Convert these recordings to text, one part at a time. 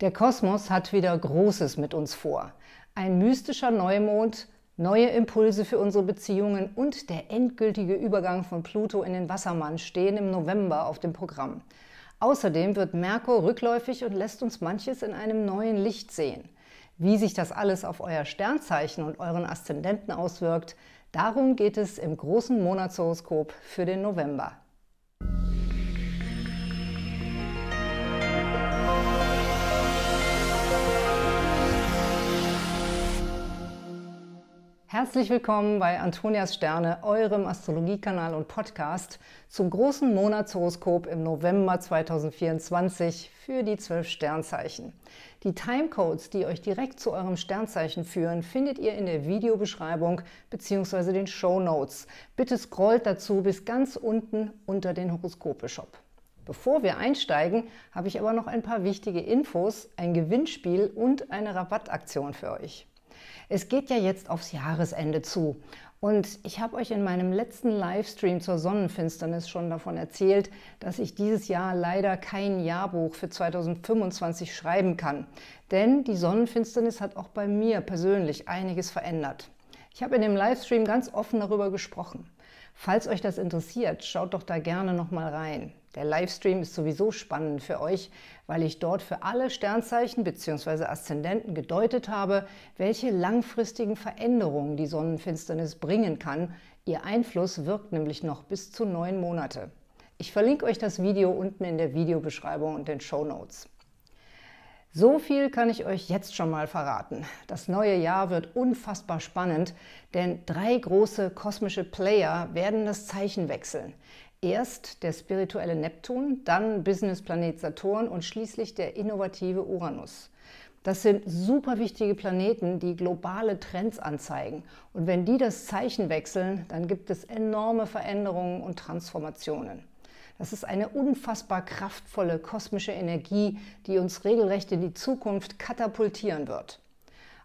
Der Kosmos hat wieder Großes mit uns vor. Ein mystischer Neumond, neue Impulse für unsere Beziehungen und der endgültige Übergang von Pluto in den Wassermann stehen im November auf dem Programm. Außerdem wird Merkur rückläufig und lässt uns manches in einem neuen Licht sehen. Wie sich das alles auf euer Sternzeichen und euren Aszendenten auswirkt, darum geht es im großen Monatshoroskop für den November. Herzlich willkommen bei Antonias Sterne, eurem Astrologiekanal und Podcast zum großen Monatshoroskop im November 2024 für die zwölf Sternzeichen. Die Timecodes, die euch direkt zu eurem Sternzeichen führen, findet ihr in der Videobeschreibung bzw. den Show Notes. Bitte scrollt dazu bis ganz unten unter den Horoskopeshop. Bevor wir einsteigen, habe ich aber noch ein paar wichtige Infos, ein Gewinnspiel und eine Rabattaktion für euch. Es geht ja jetzt aufs Jahresende zu. Und ich habe euch in meinem letzten Livestream zur Sonnenfinsternis schon davon erzählt, dass ich dieses Jahr leider kein Jahrbuch für 2025 schreiben kann. Denn die Sonnenfinsternis hat auch bei mir persönlich einiges verändert. Ich habe in dem Livestream ganz offen darüber gesprochen. Falls euch das interessiert, schaut doch da gerne nochmal rein. Der Livestream ist sowieso spannend für euch, weil ich dort für alle Sternzeichen bzw. Aszendenten gedeutet habe, welche langfristigen Veränderungen die Sonnenfinsternis bringen kann. Ihr Einfluss wirkt nämlich noch bis zu neun Monate. Ich verlinke euch das Video unten in der Videobeschreibung und den Show Notes. So viel kann ich euch jetzt schon mal verraten. Das neue Jahr wird unfassbar spannend, denn drei große kosmische Player werden das Zeichen wechseln. Erst der spirituelle Neptun, dann Businessplanet Saturn und schließlich der innovative Uranus. Das sind super wichtige Planeten, die globale Trends anzeigen. Und wenn die das Zeichen wechseln, dann gibt es enorme Veränderungen und Transformationen. Das ist eine unfassbar kraftvolle kosmische Energie, die uns regelrecht in die Zukunft katapultieren wird.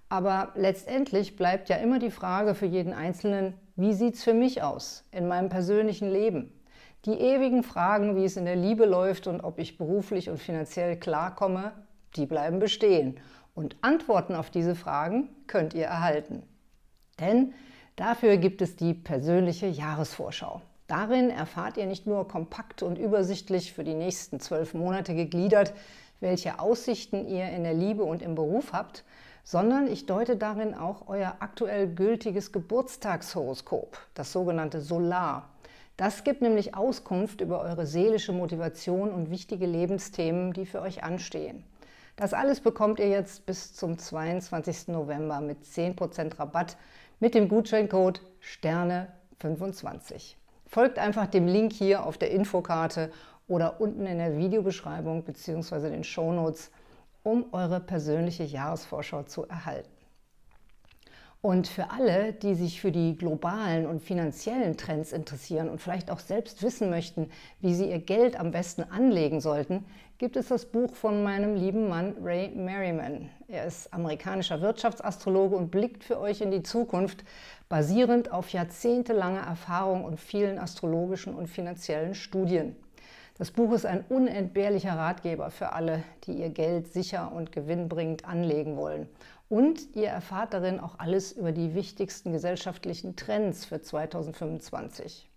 Aber letztendlich bleibt ja immer die Frage für jeden Einzelnen, wie sieht es für mich aus in meinem persönlichen Leben? Die ewigen Fragen, wie es in der Liebe läuft und ob ich beruflich und finanziell klarkomme, die bleiben bestehen. Und Antworten auf diese Fragen könnt ihr erhalten. Denn dafür gibt es die persönliche Jahresvorschau. Darin erfahrt ihr nicht nur kompakt und übersichtlich für die nächsten zwölf Monate gegliedert, welche Aussichten ihr in der Liebe und im Beruf habt, sondern ich deute darin auch euer aktuell gültiges Geburtstagshoroskop, das sogenannte Solar das gibt nämlich Auskunft über eure seelische Motivation und wichtige Lebensthemen, die für euch anstehen. Das alles bekommt ihr jetzt bis zum 22. November mit 10% Rabatt mit dem Gutscheincode Sterne25. Folgt einfach dem Link hier auf der Infokarte oder unten in der Videobeschreibung bzw. den Shownotes, um eure persönliche Jahresvorschau zu erhalten. Und für alle, die sich für die globalen und finanziellen Trends interessieren und vielleicht auch selbst wissen möchten, wie sie ihr Geld am besten anlegen sollten, gibt es das Buch von meinem lieben Mann Ray Merriman. Er ist amerikanischer Wirtschaftsastrologe und blickt für euch in die Zukunft, basierend auf jahrzehntelanger Erfahrung und vielen astrologischen und finanziellen Studien. Das Buch ist ein unentbehrlicher Ratgeber für alle, die ihr Geld sicher und gewinnbringend anlegen wollen und ihr erfahrt darin auch alles über die wichtigsten gesellschaftlichen Trends für 2025.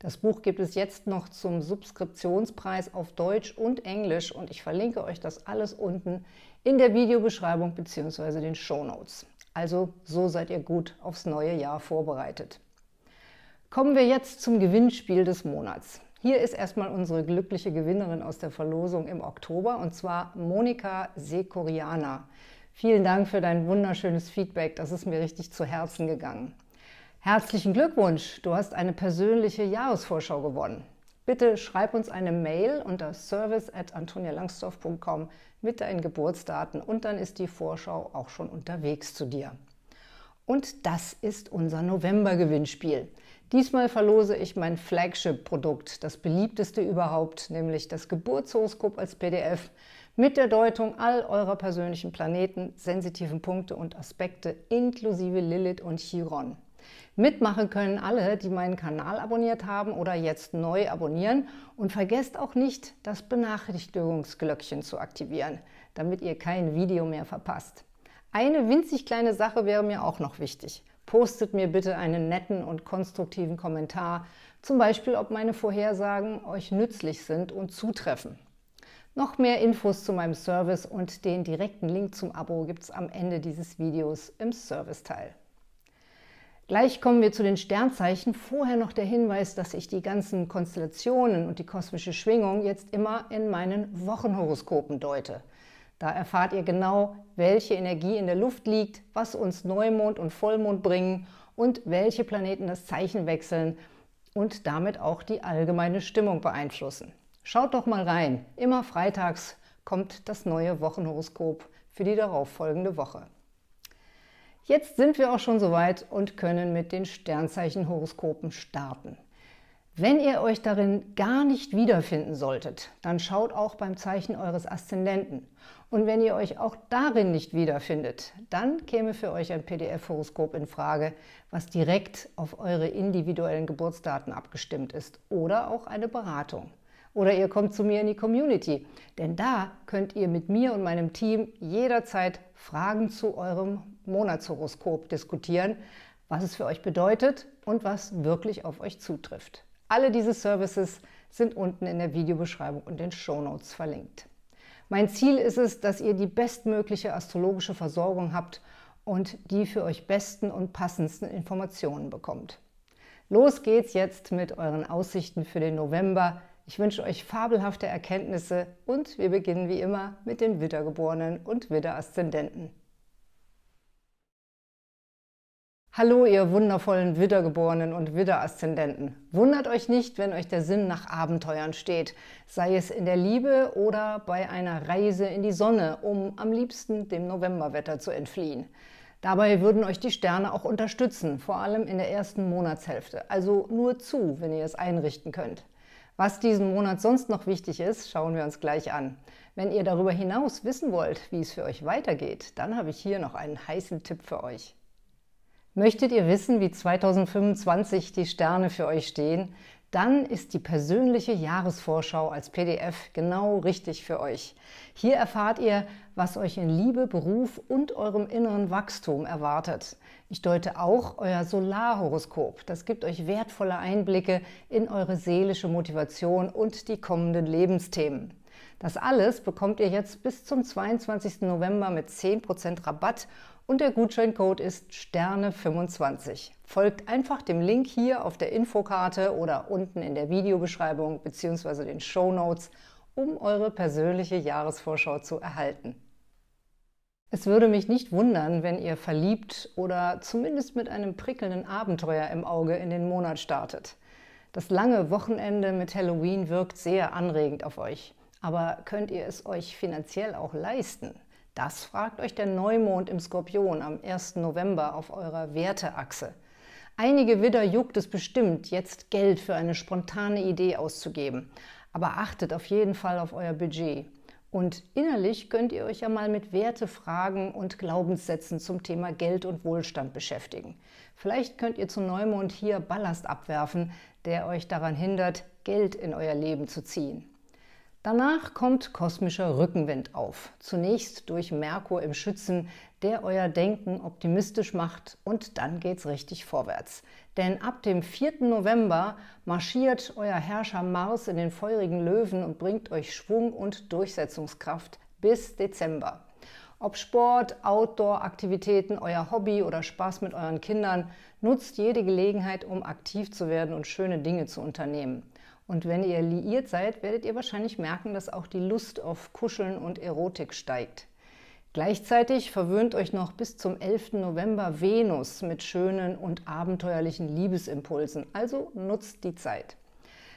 Das Buch gibt es jetzt noch zum Subskriptionspreis auf Deutsch und Englisch und ich verlinke euch das alles unten in der Videobeschreibung bzw. den Show Notes. Also so seid ihr gut aufs neue Jahr vorbereitet. Kommen wir jetzt zum Gewinnspiel des Monats. Hier ist erstmal unsere glückliche Gewinnerin aus der Verlosung im Oktober und zwar Monika Sekoriana. Vielen Dank für dein wunderschönes Feedback. Das ist mir richtig zu Herzen gegangen. Herzlichen Glückwunsch, du hast eine persönliche Jahresvorschau gewonnen. Bitte schreib uns eine Mail unter service at antonialangsdorf.com mit deinen Geburtsdaten und dann ist die Vorschau auch schon unterwegs zu dir. Und das ist unser November-Gewinnspiel. Diesmal verlose ich mein Flagship-Produkt, das beliebteste überhaupt, nämlich das Geburtshoroskop als PDF mit der Deutung all eurer persönlichen Planeten, sensitiven Punkte und Aspekte inklusive Lilith und Chiron. Mitmachen können alle, die meinen Kanal abonniert haben oder jetzt neu abonnieren und vergesst auch nicht, das Benachrichtigungsglöckchen zu aktivieren, damit ihr kein Video mehr verpasst. Eine winzig kleine Sache wäre mir auch noch wichtig. Postet mir bitte einen netten und konstruktiven Kommentar, zum Beispiel ob meine Vorhersagen euch nützlich sind und zutreffen. Noch mehr Infos zu meinem Service und den direkten Link zum Abo gibt es am Ende dieses Videos im Serviceteil. Gleich kommen wir zu den Sternzeichen. Vorher noch der Hinweis, dass ich die ganzen Konstellationen und die kosmische Schwingung jetzt immer in meinen Wochenhoroskopen deute. Da erfahrt ihr genau, welche Energie in der Luft liegt, was uns Neumond und Vollmond bringen und welche Planeten das Zeichen wechseln und damit auch die allgemeine Stimmung beeinflussen. Schaut doch mal rein. Immer freitags kommt das neue Wochenhoroskop für die darauffolgende Woche. Jetzt sind wir auch schon soweit und können mit den Sternzeichenhoroskopen starten. Wenn ihr euch darin gar nicht wiederfinden solltet, dann schaut auch beim Zeichen eures Aszendenten. Und wenn ihr euch auch darin nicht wiederfindet, dann käme für euch ein PDF-Horoskop in Frage, was direkt auf eure individuellen Geburtsdaten abgestimmt ist oder auch eine Beratung oder ihr kommt zu mir in die Community. Denn da könnt ihr mit mir und meinem Team jederzeit Fragen zu eurem Monatshoroskop diskutieren, was es für euch bedeutet und was wirklich auf euch zutrifft. Alle diese Services sind unten in der Videobeschreibung und den Show Notes verlinkt. Mein Ziel ist es, dass ihr die bestmögliche astrologische Versorgung habt und die für euch besten und passendsten Informationen bekommt. Los geht's jetzt mit euren Aussichten für den November ich wünsche euch fabelhafte Erkenntnisse und wir beginnen wie immer mit den Wiedergeborenen und Wiederaszendenten. Hallo, ihr wundervollen Wiedergeborenen und Wiederaszendenten. Wundert euch nicht, wenn euch der Sinn nach Abenteuern steht, sei es in der Liebe oder bei einer Reise in die Sonne, um am liebsten dem Novemberwetter zu entfliehen. Dabei würden euch die Sterne auch unterstützen, vor allem in der ersten Monatshälfte. Also nur zu, wenn ihr es einrichten könnt. Was diesen Monat sonst noch wichtig ist, schauen wir uns gleich an. Wenn ihr darüber hinaus wissen wollt, wie es für euch weitergeht, dann habe ich hier noch einen heißen Tipp für euch. Möchtet ihr wissen, wie 2025 die Sterne für euch stehen? dann ist die persönliche Jahresvorschau als PDF genau richtig für euch. Hier erfahrt ihr, was euch in Liebe, Beruf und eurem inneren Wachstum erwartet. Ich deute auch euer Solarhoroskop. Das gibt euch wertvolle Einblicke in eure seelische Motivation und die kommenden Lebensthemen. Das alles bekommt ihr jetzt bis zum 22. November mit 10% Rabatt und der Gutscheincode ist Sterne25. Folgt einfach dem Link hier auf der Infokarte oder unten in der Videobeschreibung bzw. den Show Notes, um eure persönliche Jahresvorschau zu erhalten. Es würde mich nicht wundern, wenn ihr verliebt oder zumindest mit einem prickelnden Abenteuer im Auge in den Monat startet. Das lange Wochenende mit Halloween wirkt sehr anregend auf euch. Aber könnt ihr es euch finanziell auch leisten? Das fragt euch der Neumond im Skorpion am 1. November auf eurer Werteachse. Einige Widder juckt es bestimmt, jetzt Geld für eine spontane Idee auszugeben. Aber achtet auf jeden Fall auf euer Budget. Und innerlich könnt ihr euch ja mal mit Wertefragen und Glaubenssätzen zum Thema Geld und Wohlstand beschäftigen. Vielleicht könnt ihr zum Neumond hier Ballast abwerfen, der euch daran hindert, Geld in euer Leben zu ziehen. Danach kommt kosmischer Rückenwind auf, zunächst durch Merkur im Schützen, der euer Denken optimistisch macht und dann geht's richtig vorwärts. Denn ab dem 4. November marschiert euer Herrscher Mars in den feurigen Löwen und bringt euch Schwung und Durchsetzungskraft bis Dezember. Ob Sport, Outdoor-Aktivitäten, euer Hobby oder Spaß mit euren Kindern, nutzt jede Gelegenheit, um aktiv zu werden und schöne Dinge zu unternehmen. Und wenn ihr liiert seid, werdet ihr wahrscheinlich merken, dass auch die Lust auf Kuscheln und Erotik steigt. Gleichzeitig verwöhnt euch noch bis zum 11. November Venus mit schönen und abenteuerlichen Liebesimpulsen, also nutzt die Zeit.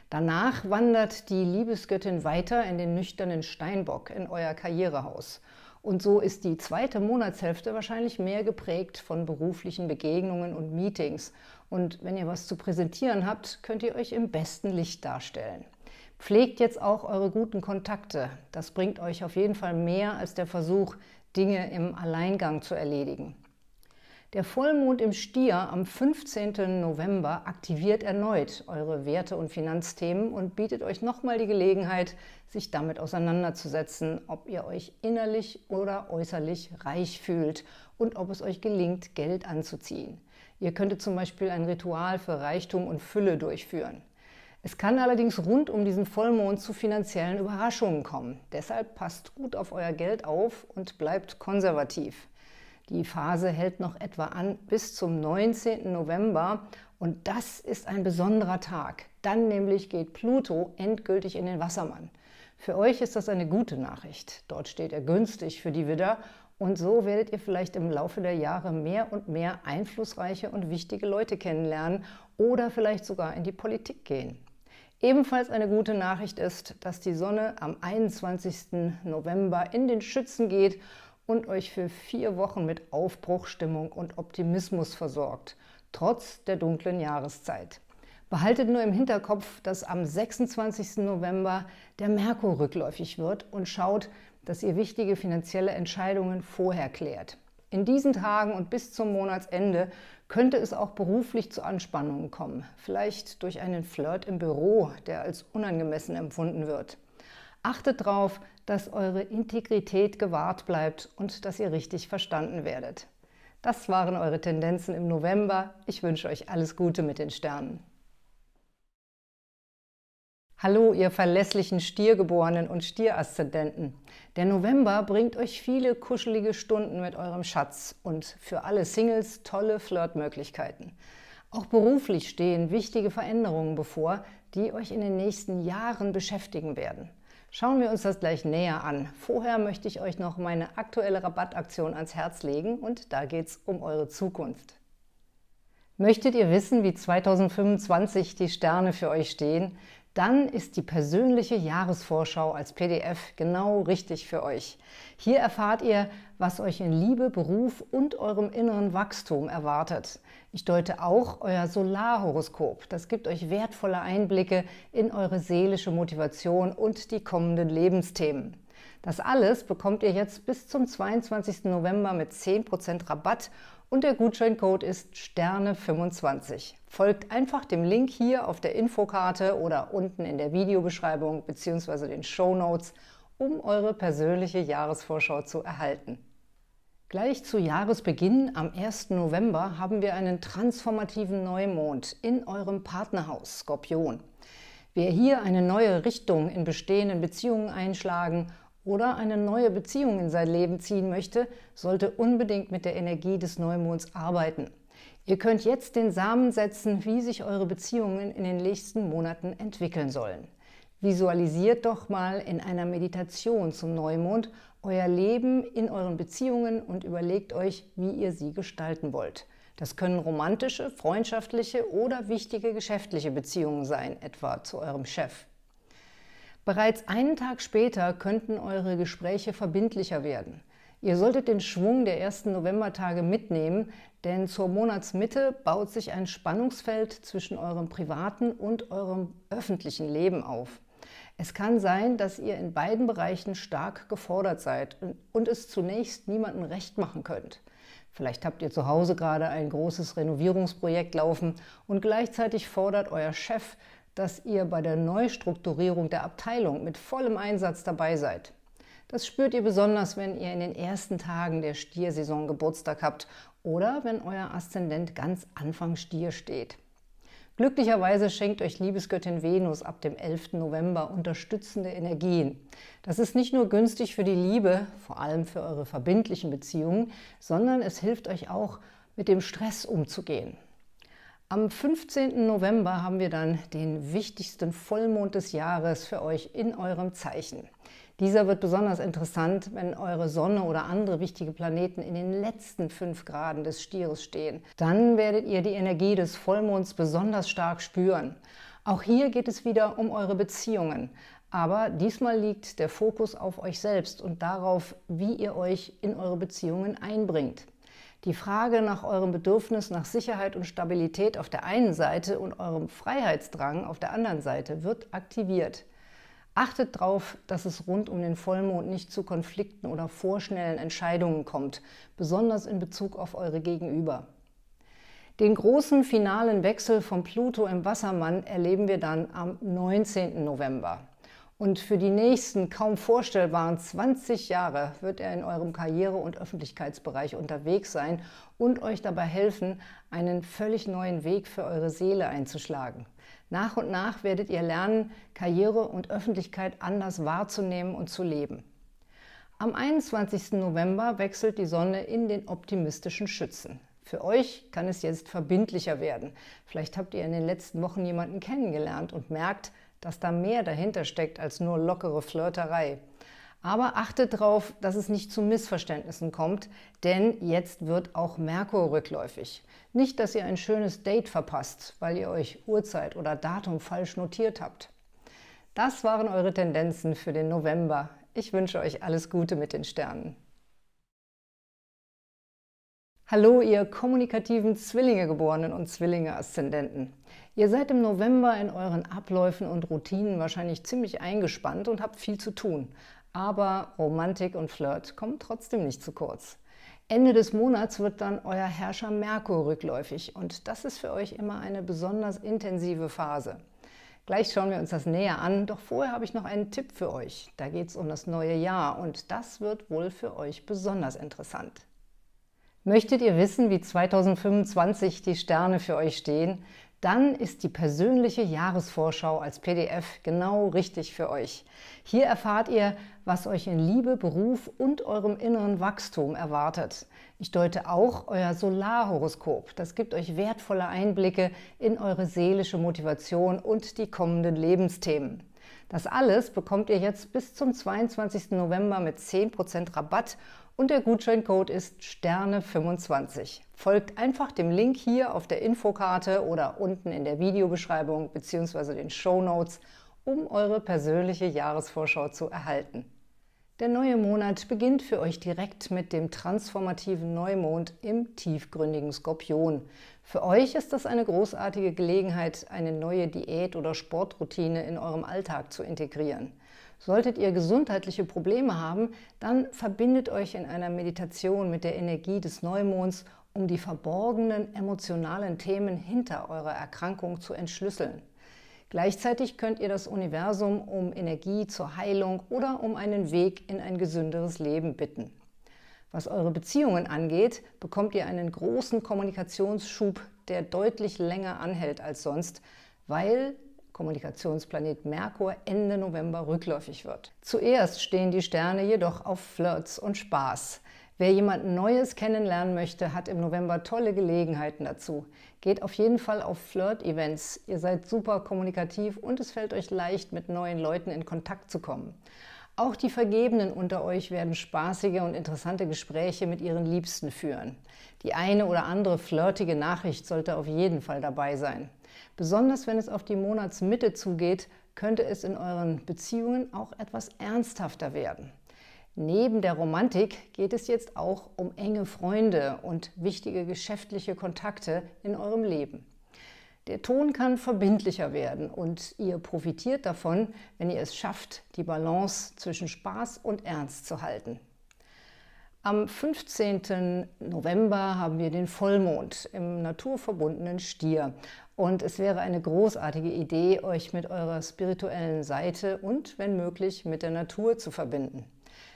Danach wandert die Liebesgöttin weiter in den nüchternen Steinbock in euer Karrierehaus. Und so ist die zweite Monatshälfte wahrscheinlich mehr geprägt von beruflichen Begegnungen und Meetings und wenn ihr was zu präsentieren habt, könnt ihr euch im besten Licht darstellen. Pflegt jetzt auch eure guten Kontakte. Das bringt euch auf jeden Fall mehr als der Versuch, Dinge im Alleingang zu erledigen. Der Vollmond im Stier am 15. November aktiviert erneut eure Werte- und Finanzthemen und bietet euch nochmal die Gelegenheit, sich damit auseinanderzusetzen, ob ihr euch innerlich oder äußerlich reich fühlt und ob es euch gelingt, Geld anzuziehen. Ihr könntet zum Beispiel ein Ritual für Reichtum und Fülle durchführen. Es kann allerdings rund um diesen Vollmond zu finanziellen Überraschungen kommen. Deshalb passt gut auf euer Geld auf und bleibt konservativ. Die Phase hält noch etwa an bis zum 19. November und das ist ein besonderer Tag. Dann nämlich geht Pluto endgültig in den Wassermann. Für euch ist das eine gute Nachricht. Dort steht er günstig für die Widder und so werdet ihr vielleicht im Laufe der Jahre mehr und mehr einflussreiche und wichtige Leute kennenlernen oder vielleicht sogar in die Politik gehen. Ebenfalls eine gute Nachricht ist, dass die Sonne am 21. November in den Schützen geht und euch für vier Wochen mit Aufbruchstimmung und Optimismus versorgt, trotz der dunklen Jahreszeit. Behaltet nur im Hinterkopf, dass am 26. November der Merkur rückläufig wird und schaut, dass ihr wichtige finanzielle Entscheidungen vorher klärt. In diesen Tagen und bis zum Monatsende könnte es auch beruflich zu Anspannungen kommen, vielleicht durch einen Flirt im Büro, der als unangemessen empfunden wird. Achtet darauf, dass eure Integrität gewahrt bleibt und dass ihr richtig verstanden werdet. Das waren eure Tendenzen im November. Ich wünsche euch alles Gute mit den Sternen. Hallo, ihr verlässlichen Stiergeborenen und Stieraszendenten. Der November bringt euch viele kuschelige Stunden mit eurem Schatz und für alle Singles tolle Flirtmöglichkeiten. Auch beruflich stehen wichtige Veränderungen bevor, die euch in den nächsten Jahren beschäftigen werden. Schauen wir uns das gleich näher an. Vorher möchte ich euch noch meine aktuelle Rabattaktion ans Herz legen und da geht es um eure Zukunft. Möchtet ihr wissen, wie 2025 die Sterne für euch stehen? dann ist die persönliche Jahresvorschau als PDF genau richtig für euch. Hier erfahrt ihr, was euch in Liebe, Beruf und eurem inneren Wachstum erwartet. Ich deute auch euer Solarhoroskop. Das gibt euch wertvolle Einblicke in eure seelische Motivation und die kommenden Lebensthemen. Das alles bekommt ihr jetzt bis zum 22. November mit 10% Rabatt und der Gutscheincode ist Sterne25. Folgt einfach dem Link hier auf der Infokarte oder unten in der Videobeschreibung bzw. den Show Notes, um eure persönliche Jahresvorschau zu erhalten. Gleich zu Jahresbeginn am 1. November haben wir einen transformativen Neumond in eurem Partnerhaus Skorpion. Wer hier eine neue Richtung in bestehenden Beziehungen einschlagen oder eine neue Beziehung in sein Leben ziehen möchte, sollte unbedingt mit der Energie des Neumonds arbeiten. Ihr könnt jetzt den Samen setzen, wie sich eure Beziehungen in den nächsten Monaten entwickeln sollen. Visualisiert doch mal in einer Meditation zum Neumond euer Leben in euren Beziehungen und überlegt euch, wie ihr sie gestalten wollt. Das können romantische, freundschaftliche oder wichtige geschäftliche Beziehungen sein, etwa zu eurem Chef. Bereits einen Tag später könnten eure Gespräche verbindlicher werden. Ihr solltet den Schwung der ersten Novembertage mitnehmen, denn zur Monatsmitte baut sich ein Spannungsfeld zwischen eurem privaten und eurem öffentlichen Leben auf. Es kann sein, dass ihr in beiden Bereichen stark gefordert seid und es zunächst niemandem recht machen könnt. Vielleicht habt ihr zu Hause gerade ein großes Renovierungsprojekt laufen und gleichzeitig fordert euer Chef, dass ihr bei der Neustrukturierung der Abteilung mit vollem Einsatz dabei seid. Das spürt ihr besonders, wenn ihr in den ersten Tagen der Stiersaison Geburtstag habt oder wenn euer Aszendent ganz Anfang Stier steht. Glücklicherweise schenkt euch Liebesgöttin Venus ab dem 11. November unterstützende Energien. Das ist nicht nur günstig für die Liebe, vor allem für eure verbindlichen Beziehungen, sondern es hilft euch auch, mit dem Stress umzugehen. Am 15. November haben wir dann den wichtigsten Vollmond des Jahres für euch in eurem Zeichen. Dieser wird besonders interessant, wenn eure Sonne oder andere wichtige Planeten in den letzten fünf Graden des Stieres stehen. Dann werdet ihr die Energie des Vollmonds besonders stark spüren. Auch hier geht es wieder um eure Beziehungen. Aber diesmal liegt der Fokus auf euch selbst und darauf, wie ihr euch in eure Beziehungen einbringt. Die Frage nach eurem Bedürfnis nach Sicherheit und Stabilität auf der einen Seite und eurem Freiheitsdrang auf der anderen Seite wird aktiviert. Achtet darauf, dass es rund um den Vollmond nicht zu Konflikten oder vorschnellen Entscheidungen kommt, besonders in Bezug auf eure Gegenüber. Den großen finalen Wechsel von Pluto im Wassermann erleben wir dann am 19. November. Und für die nächsten kaum vorstellbaren 20 Jahre wird er in eurem Karriere- und Öffentlichkeitsbereich unterwegs sein und euch dabei helfen, einen völlig neuen Weg für eure Seele einzuschlagen. Nach und nach werdet ihr lernen, Karriere und Öffentlichkeit anders wahrzunehmen und zu leben. Am 21. November wechselt die Sonne in den optimistischen Schützen. Für euch kann es jetzt verbindlicher werden. Vielleicht habt ihr in den letzten Wochen jemanden kennengelernt und merkt, dass da mehr dahinter steckt als nur lockere Flirterei. Aber achtet darauf, dass es nicht zu Missverständnissen kommt, denn jetzt wird auch Merkur rückläufig. Nicht, dass ihr ein schönes Date verpasst, weil ihr euch Uhrzeit oder Datum falsch notiert habt. Das waren eure Tendenzen für den November. Ich wünsche euch alles Gute mit den Sternen. Hallo, ihr kommunikativen Zwillinge geborenen und Zwillinge Aszendenten. Ihr seid im November in euren Abläufen und Routinen wahrscheinlich ziemlich eingespannt und habt viel zu tun. Aber Romantik und Flirt kommen trotzdem nicht zu kurz. Ende des Monats wird dann euer Herrscher Merkur rückläufig und das ist für euch immer eine besonders intensive Phase. Gleich schauen wir uns das näher an, doch vorher habe ich noch einen Tipp für euch. Da geht es um das neue Jahr und das wird wohl für euch besonders interessant. Möchtet ihr wissen, wie 2025 die Sterne für euch stehen? dann ist die persönliche Jahresvorschau als PDF genau richtig für euch. Hier erfahrt ihr, was euch in Liebe, Beruf und eurem inneren Wachstum erwartet. Ich deute auch euer Solarhoroskop. Das gibt euch wertvolle Einblicke in eure seelische Motivation und die kommenden Lebensthemen. Das alles bekommt ihr jetzt bis zum 22. November mit 10% Rabatt und der Gutscheincode ist Sterne25. Folgt einfach dem Link hier auf der Infokarte oder unten in der Videobeschreibung bzw. den Show Notes, um eure persönliche Jahresvorschau zu erhalten. Der neue Monat beginnt für euch direkt mit dem transformativen Neumond im tiefgründigen Skorpion. Für euch ist das eine großartige Gelegenheit, eine neue Diät oder Sportroutine in eurem Alltag zu integrieren. Solltet ihr gesundheitliche Probleme haben, dann verbindet euch in einer Meditation mit der Energie des Neumonds, um die verborgenen emotionalen Themen hinter eurer Erkrankung zu entschlüsseln. Gleichzeitig könnt ihr das Universum um Energie zur Heilung oder um einen Weg in ein gesünderes Leben bitten. Was eure Beziehungen angeht, bekommt ihr einen großen Kommunikationsschub, der deutlich länger anhält als sonst, weil Kommunikationsplanet Merkur Ende November rückläufig wird. Zuerst stehen die Sterne jedoch auf Flirts und Spaß. Wer jemand Neues kennenlernen möchte, hat im November tolle Gelegenheiten dazu. Geht auf jeden Fall auf Flirt-Events. Ihr seid super kommunikativ und es fällt euch leicht, mit neuen Leuten in Kontakt zu kommen. Auch die Vergebenen unter euch werden spaßige und interessante Gespräche mit ihren Liebsten führen. Die eine oder andere flirtige Nachricht sollte auf jeden Fall dabei sein. Besonders wenn es auf die Monatsmitte zugeht, könnte es in euren Beziehungen auch etwas ernsthafter werden. Neben der Romantik geht es jetzt auch um enge Freunde und wichtige geschäftliche Kontakte in eurem Leben. Der Ton kann verbindlicher werden und ihr profitiert davon, wenn ihr es schafft, die Balance zwischen Spaß und Ernst zu halten. Am 15. November haben wir den Vollmond im naturverbundenen Stier. Und es wäre eine großartige Idee, euch mit eurer spirituellen Seite und, wenn möglich, mit der Natur zu verbinden.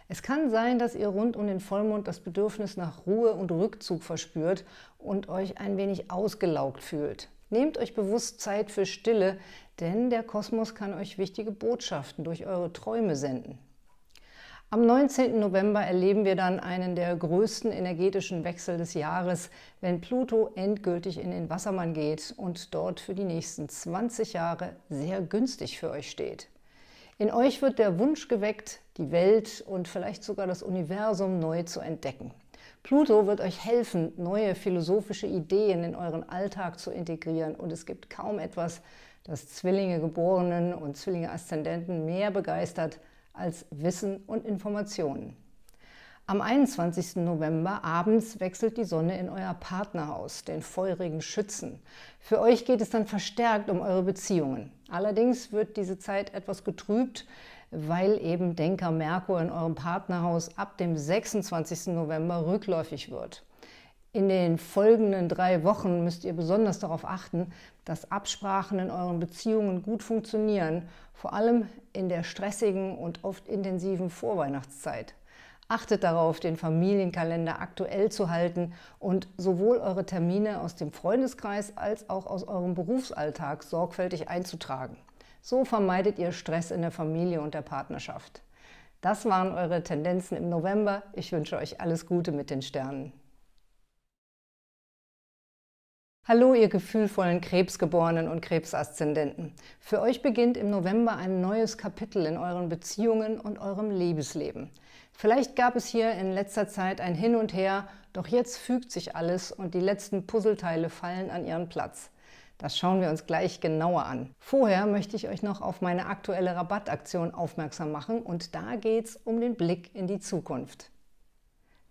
Es kann sein, dass ihr rund um den Vollmond das Bedürfnis nach Ruhe und Rückzug verspürt und euch ein wenig ausgelaugt fühlt. Nehmt euch bewusst Zeit für Stille, denn der Kosmos kann euch wichtige Botschaften durch eure Träume senden. Am 19. November erleben wir dann einen der größten energetischen Wechsel des Jahres, wenn Pluto endgültig in den Wassermann geht und dort für die nächsten 20 Jahre sehr günstig für euch steht. In euch wird der Wunsch geweckt, die Welt und vielleicht sogar das Universum neu zu entdecken. Pluto wird euch helfen, neue philosophische Ideen in euren Alltag zu integrieren und es gibt kaum etwas, das Zwillinge Geborenen und Zwillinge Aszendenten mehr begeistert als Wissen und Informationen. Am 21. November abends wechselt die Sonne in euer Partnerhaus, den feurigen Schützen. Für euch geht es dann verstärkt um eure Beziehungen. Allerdings wird diese Zeit etwas getrübt, weil eben Denker Merkur in eurem Partnerhaus ab dem 26. November rückläufig wird. In den folgenden drei Wochen müsst ihr besonders darauf achten, dass Absprachen in euren Beziehungen gut funktionieren, vor allem in der stressigen und oft intensiven Vorweihnachtszeit. Achtet darauf, den Familienkalender aktuell zu halten und sowohl eure Termine aus dem Freundeskreis als auch aus eurem Berufsalltag sorgfältig einzutragen. So vermeidet ihr Stress in der Familie und der Partnerschaft. Das waren eure Tendenzen im November. Ich wünsche euch alles Gute mit den Sternen. Hallo, ihr gefühlvollen Krebsgeborenen und Krebsaszendenten. Für euch beginnt im November ein neues Kapitel in euren Beziehungen und eurem Liebesleben. Vielleicht gab es hier in letzter Zeit ein Hin und Her, doch jetzt fügt sich alles und die letzten Puzzleteile fallen an ihren Platz. Das schauen wir uns gleich genauer an. Vorher möchte ich euch noch auf meine aktuelle Rabattaktion aufmerksam machen und da geht's um den Blick in die Zukunft.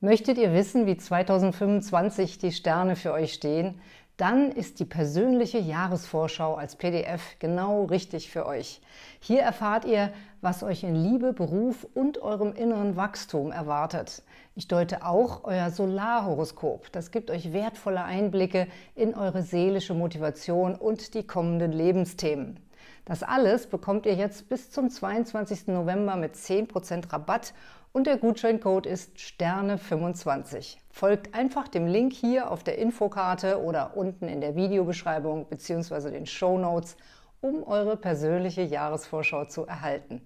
Möchtet ihr wissen, wie 2025 die Sterne für euch stehen? dann ist die persönliche Jahresvorschau als PDF genau richtig für euch. Hier erfahrt ihr, was euch in Liebe, Beruf und eurem inneren Wachstum erwartet. Ich deute auch euer Solarhoroskop. Das gibt euch wertvolle Einblicke in eure seelische Motivation und die kommenden Lebensthemen. Das alles bekommt ihr jetzt bis zum 22. November mit 10% Rabatt und der Gutscheincode ist Sterne25. Folgt einfach dem Link hier auf der Infokarte oder unten in der Videobeschreibung bzw. den Show Notes, um eure persönliche Jahresvorschau zu erhalten.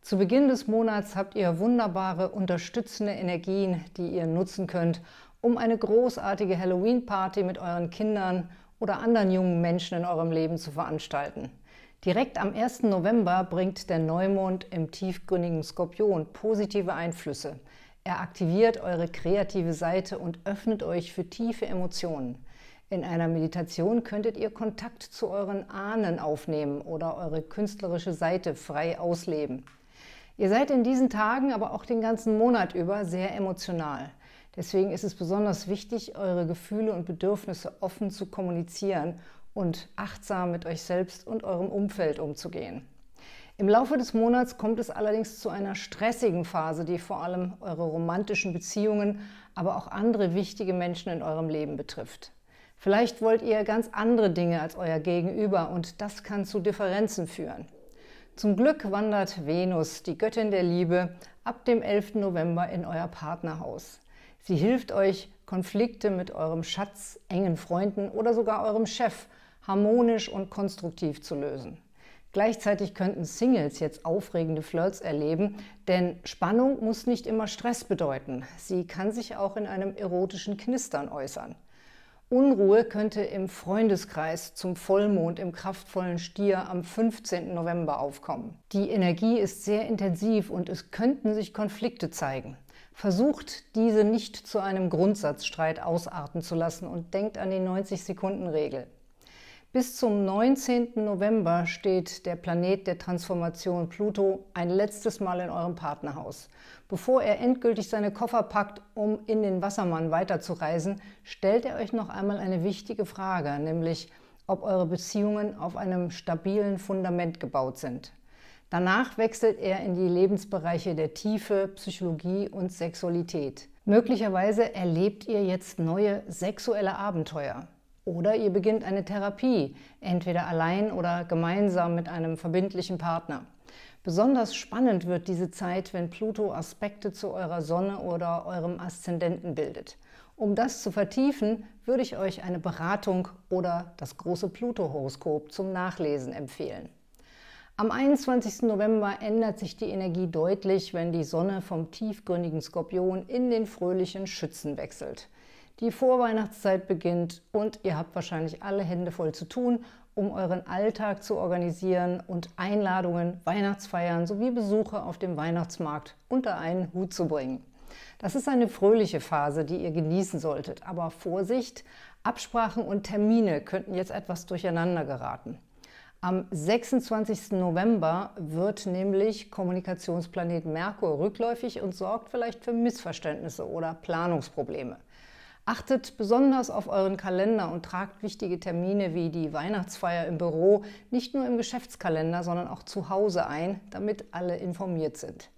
Zu Beginn des Monats habt ihr wunderbare unterstützende Energien, die ihr nutzen könnt, um eine großartige Halloween-Party mit euren Kindern oder anderen jungen Menschen in eurem Leben zu veranstalten. Direkt am 1. November bringt der Neumond im tiefgründigen Skorpion positive Einflüsse. Er aktiviert eure kreative Seite und öffnet euch für tiefe Emotionen. In einer Meditation könntet ihr Kontakt zu euren Ahnen aufnehmen oder eure künstlerische Seite frei ausleben. Ihr seid in diesen Tagen, aber auch den ganzen Monat über sehr emotional. Deswegen ist es besonders wichtig, eure Gefühle und Bedürfnisse offen zu kommunizieren und achtsam mit euch selbst und eurem Umfeld umzugehen. Im Laufe des Monats kommt es allerdings zu einer stressigen Phase, die vor allem eure romantischen Beziehungen, aber auch andere wichtige Menschen in eurem Leben betrifft. Vielleicht wollt ihr ganz andere Dinge als euer Gegenüber und das kann zu Differenzen führen. Zum Glück wandert Venus, die Göttin der Liebe, ab dem 11. November in euer Partnerhaus. Sie hilft euch, Konflikte mit eurem Schatz, engen Freunden oder sogar eurem Chef harmonisch und konstruktiv zu lösen. Gleichzeitig könnten Singles jetzt aufregende Flirts erleben, denn Spannung muss nicht immer Stress bedeuten. Sie kann sich auch in einem erotischen Knistern äußern. Unruhe könnte im Freundeskreis zum Vollmond im kraftvollen Stier am 15. November aufkommen. Die Energie ist sehr intensiv und es könnten sich Konflikte zeigen. Versucht, diese nicht zu einem Grundsatzstreit ausarten zu lassen und denkt an die 90-Sekunden-Regel. Bis zum 19. November steht der Planet der Transformation Pluto ein letztes Mal in eurem Partnerhaus. Bevor er endgültig seine Koffer packt, um in den Wassermann weiterzureisen, stellt er euch noch einmal eine wichtige Frage, nämlich ob eure Beziehungen auf einem stabilen Fundament gebaut sind. Danach wechselt er in die Lebensbereiche der Tiefe, Psychologie und Sexualität. Möglicherweise erlebt ihr jetzt neue sexuelle Abenteuer. Oder ihr beginnt eine Therapie, entweder allein oder gemeinsam mit einem verbindlichen Partner. Besonders spannend wird diese Zeit, wenn Pluto Aspekte zu eurer Sonne oder eurem Aszendenten bildet. Um das zu vertiefen, würde ich euch eine Beratung oder das große Pluto-Horoskop zum Nachlesen empfehlen. Am 21. November ändert sich die Energie deutlich, wenn die Sonne vom tiefgründigen Skorpion in den fröhlichen Schützen wechselt. Die Vorweihnachtszeit beginnt und ihr habt wahrscheinlich alle Hände voll zu tun, um euren Alltag zu organisieren und Einladungen, Weihnachtsfeiern sowie Besuche auf dem Weihnachtsmarkt unter einen Hut zu bringen. Das ist eine fröhliche Phase, die ihr genießen solltet, aber Vorsicht, Absprachen und Termine könnten jetzt etwas durcheinander geraten. Am 26. November wird nämlich Kommunikationsplanet Merkur rückläufig und sorgt vielleicht für Missverständnisse oder Planungsprobleme. Achtet besonders auf euren Kalender und tragt wichtige Termine wie die Weihnachtsfeier im Büro nicht nur im Geschäftskalender, sondern auch zu Hause ein, damit alle informiert sind.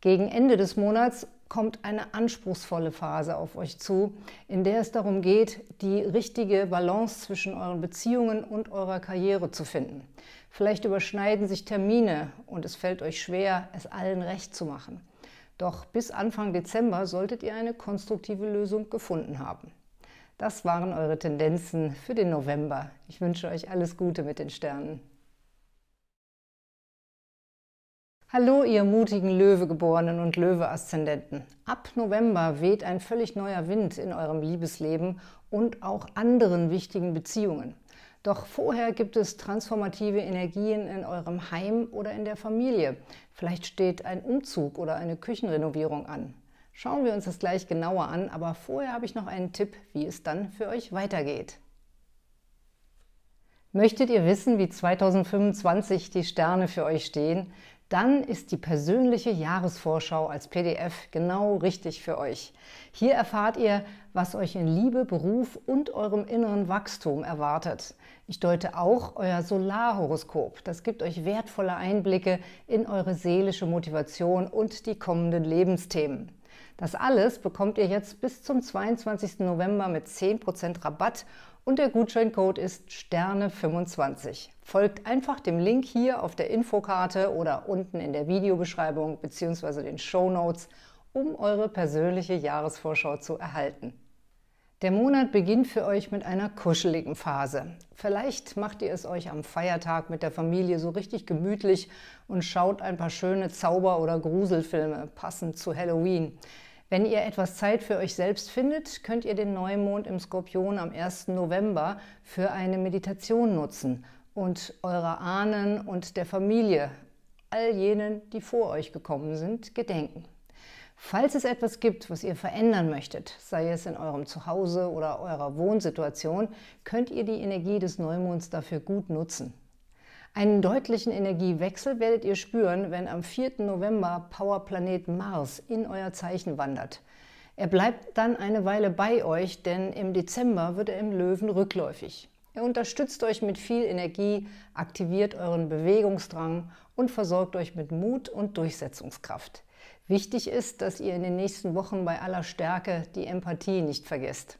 Gegen Ende des Monats kommt eine anspruchsvolle Phase auf euch zu, in der es darum geht, die richtige Balance zwischen euren Beziehungen und eurer Karriere zu finden. Vielleicht überschneiden sich Termine und es fällt euch schwer, es allen recht zu machen. Doch bis Anfang Dezember solltet ihr eine konstruktive Lösung gefunden haben. Das waren eure Tendenzen für den November. Ich wünsche euch alles Gute mit den Sternen. Hallo, ihr mutigen Löwegeborenen und Löwe-Aszendenten. Ab November weht ein völlig neuer Wind in eurem Liebesleben und auch anderen wichtigen Beziehungen. Doch vorher gibt es transformative Energien in eurem Heim oder in der Familie, Vielleicht steht ein Umzug oder eine Küchenrenovierung an. Schauen wir uns das gleich genauer an, aber vorher habe ich noch einen Tipp, wie es dann für euch weitergeht. Möchtet ihr wissen, wie 2025 die Sterne für euch stehen? Dann ist die persönliche Jahresvorschau als PDF genau richtig für euch. Hier erfahrt ihr, was euch in Liebe, Beruf und eurem inneren Wachstum erwartet. Ich deute auch euer Solarhoroskop. Das gibt euch wertvolle Einblicke in eure seelische Motivation und die kommenden Lebensthemen. Das alles bekommt ihr jetzt bis zum 22. November mit 10% Rabatt und der Gutscheincode ist Sterne25. Folgt einfach dem Link hier auf der Infokarte oder unten in der Videobeschreibung bzw. den Show Notes, um eure persönliche Jahresvorschau zu erhalten. Der Monat beginnt für euch mit einer kuscheligen Phase. Vielleicht macht ihr es euch am Feiertag mit der Familie so richtig gemütlich und schaut ein paar schöne Zauber- oder Gruselfilme, passend zu Halloween. Wenn ihr etwas Zeit für euch selbst findet, könnt ihr den Neumond im Skorpion am 1. November für eine Meditation nutzen und eurer Ahnen und der Familie, all jenen, die vor euch gekommen sind, gedenken. Falls es etwas gibt, was ihr verändern möchtet, sei es in eurem Zuhause oder eurer Wohnsituation, könnt ihr die Energie des Neumonds dafür gut nutzen. Einen deutlichen Energiewechsel werdet ihr spüren, wenn am 4. November Powerplanet Mars in euer Zeichen wandert. Er bleibt dann eine Weile bei euch, denn im Dezember wird er im Löwen rückläufig. Er unterstützt euch mit viel Energie, aktiviert euren Bewegungsdrang und versorgt euch mit Mut und Durchsetzungskraft. Wichtig ist, dass ihr in den nächsten Wochen bei aller Stärke die Empathie nicht vergesst.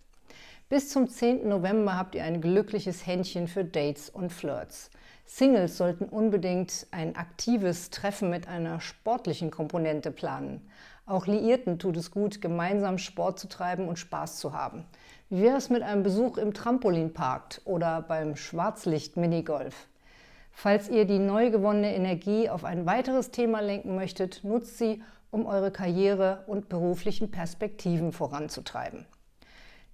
Bis zum 10. November habt ihr ein glückliches Händchen für Dates und Flirts. Singles sollten unbedingt ein aktives Treffen mit einer sportlichen Komponente planen. Auch Liierten tut es gut, gemeinsam Sport zu treiben und Spaß zu haben. Wie wäre es mit einem Besuch im Trampolinpark oder beim Schwarzlicht-Minigolf? Falls ihr die neu gewonnene Energie auf ein weiteres Thema lenken möchtet, nutzt sie, um eure Karriere und beruflichen Perspektiven voranzutreiben.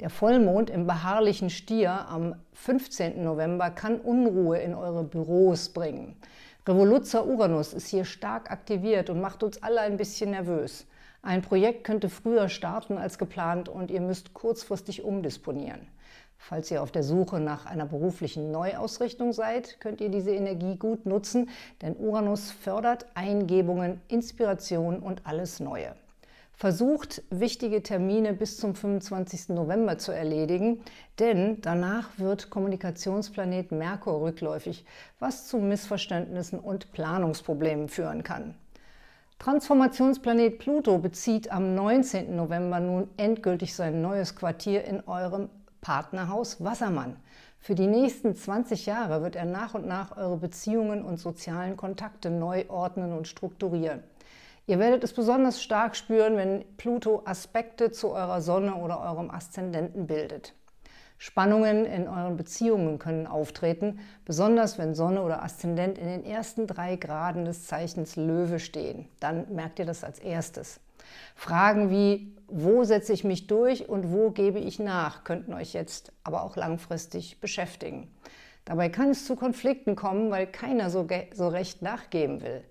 Der Vollmond im beharrlichen Stier am 15. November kann Unruhe in eure Büros bringen. Revoluzzer Uranus ist hier stark aktiviert und macht uns alle ein bisschen nervös. Ein Projekt könnte früher starten als geplant und ihr müsst kurzfristig umdisponieren. Falls ihr auf der Suche nach einer beruflichen Neuausrichtung seid, könnt ihr diese Energie gut nutzen, denn Uranus fördert Eingebungen, Inspiration und alles Neue. Versucht, wichtige Termine bis zum 25. November zu erledigen, denn danach wird Kommunikationsplanet Merkur rückläufig, was zu Missverständnissen und Planungsproblemen führen kann. Transformationsplanet Pluto bezieht am 19. November nun endgültig sein neues Quartier in eurem Partnerhaus Wassermann. Für die nächsten 20 Jahre wird er nach und nach eure Beziehungen und sozialen Kontakte neu ordnen und strukturieren. Ihr werdet es besonders stark spüren, wenn Pluto Aspekte zu eurer Sonne oder eurem Aszendenten bildet. Spannungen in euren Beziehungen können auftreten, besonders wenn Sonne oder Aszendent in den ersten drei Graden des Zeichens Löwe stehen. Dann merkt ihr das als erstes. Fragen wie wo setze ich mich durch und wo gebe ich nach, könnten euch jetzt aber auch langfristig beschäftigen. Dabei kann es zu Konflikten kommen, weil keiner so, so recht nachgeben will.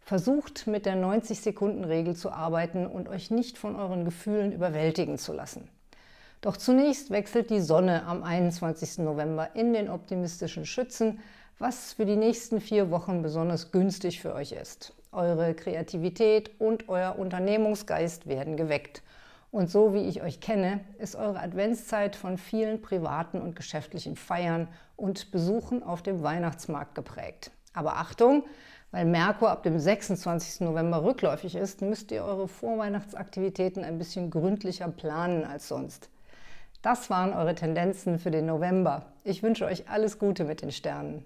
Versucht mit der 90-Sekunden-Regel zu arbeiten und euch nicht von euren Gefühlen überwältigen zu lassen. Doch zunächst wechselt die Sonne am 21. November in den optimistischen Schützen, was für die nächsten vier Wochen besonders günstig für euch ist. Eure Kreativität und euer Unternehmungsgeist werden geweckt. Und so wie ich euch kenne, ist eure Adventszeit von vielen privaten und geschäftlichen Feiern und Besuchen auf dem Weihnachtsmarkt geprägt. Aber Achtung, weil Merkur ab dem 26. November rückläufig ist, müsst ihr eure Vorweihnachtsaktivitäten ein bisschen gründlicher planen als sonst. Das waren eure Tendenzen für den November. Ich wünsche euch alles Gute mit den Sternen.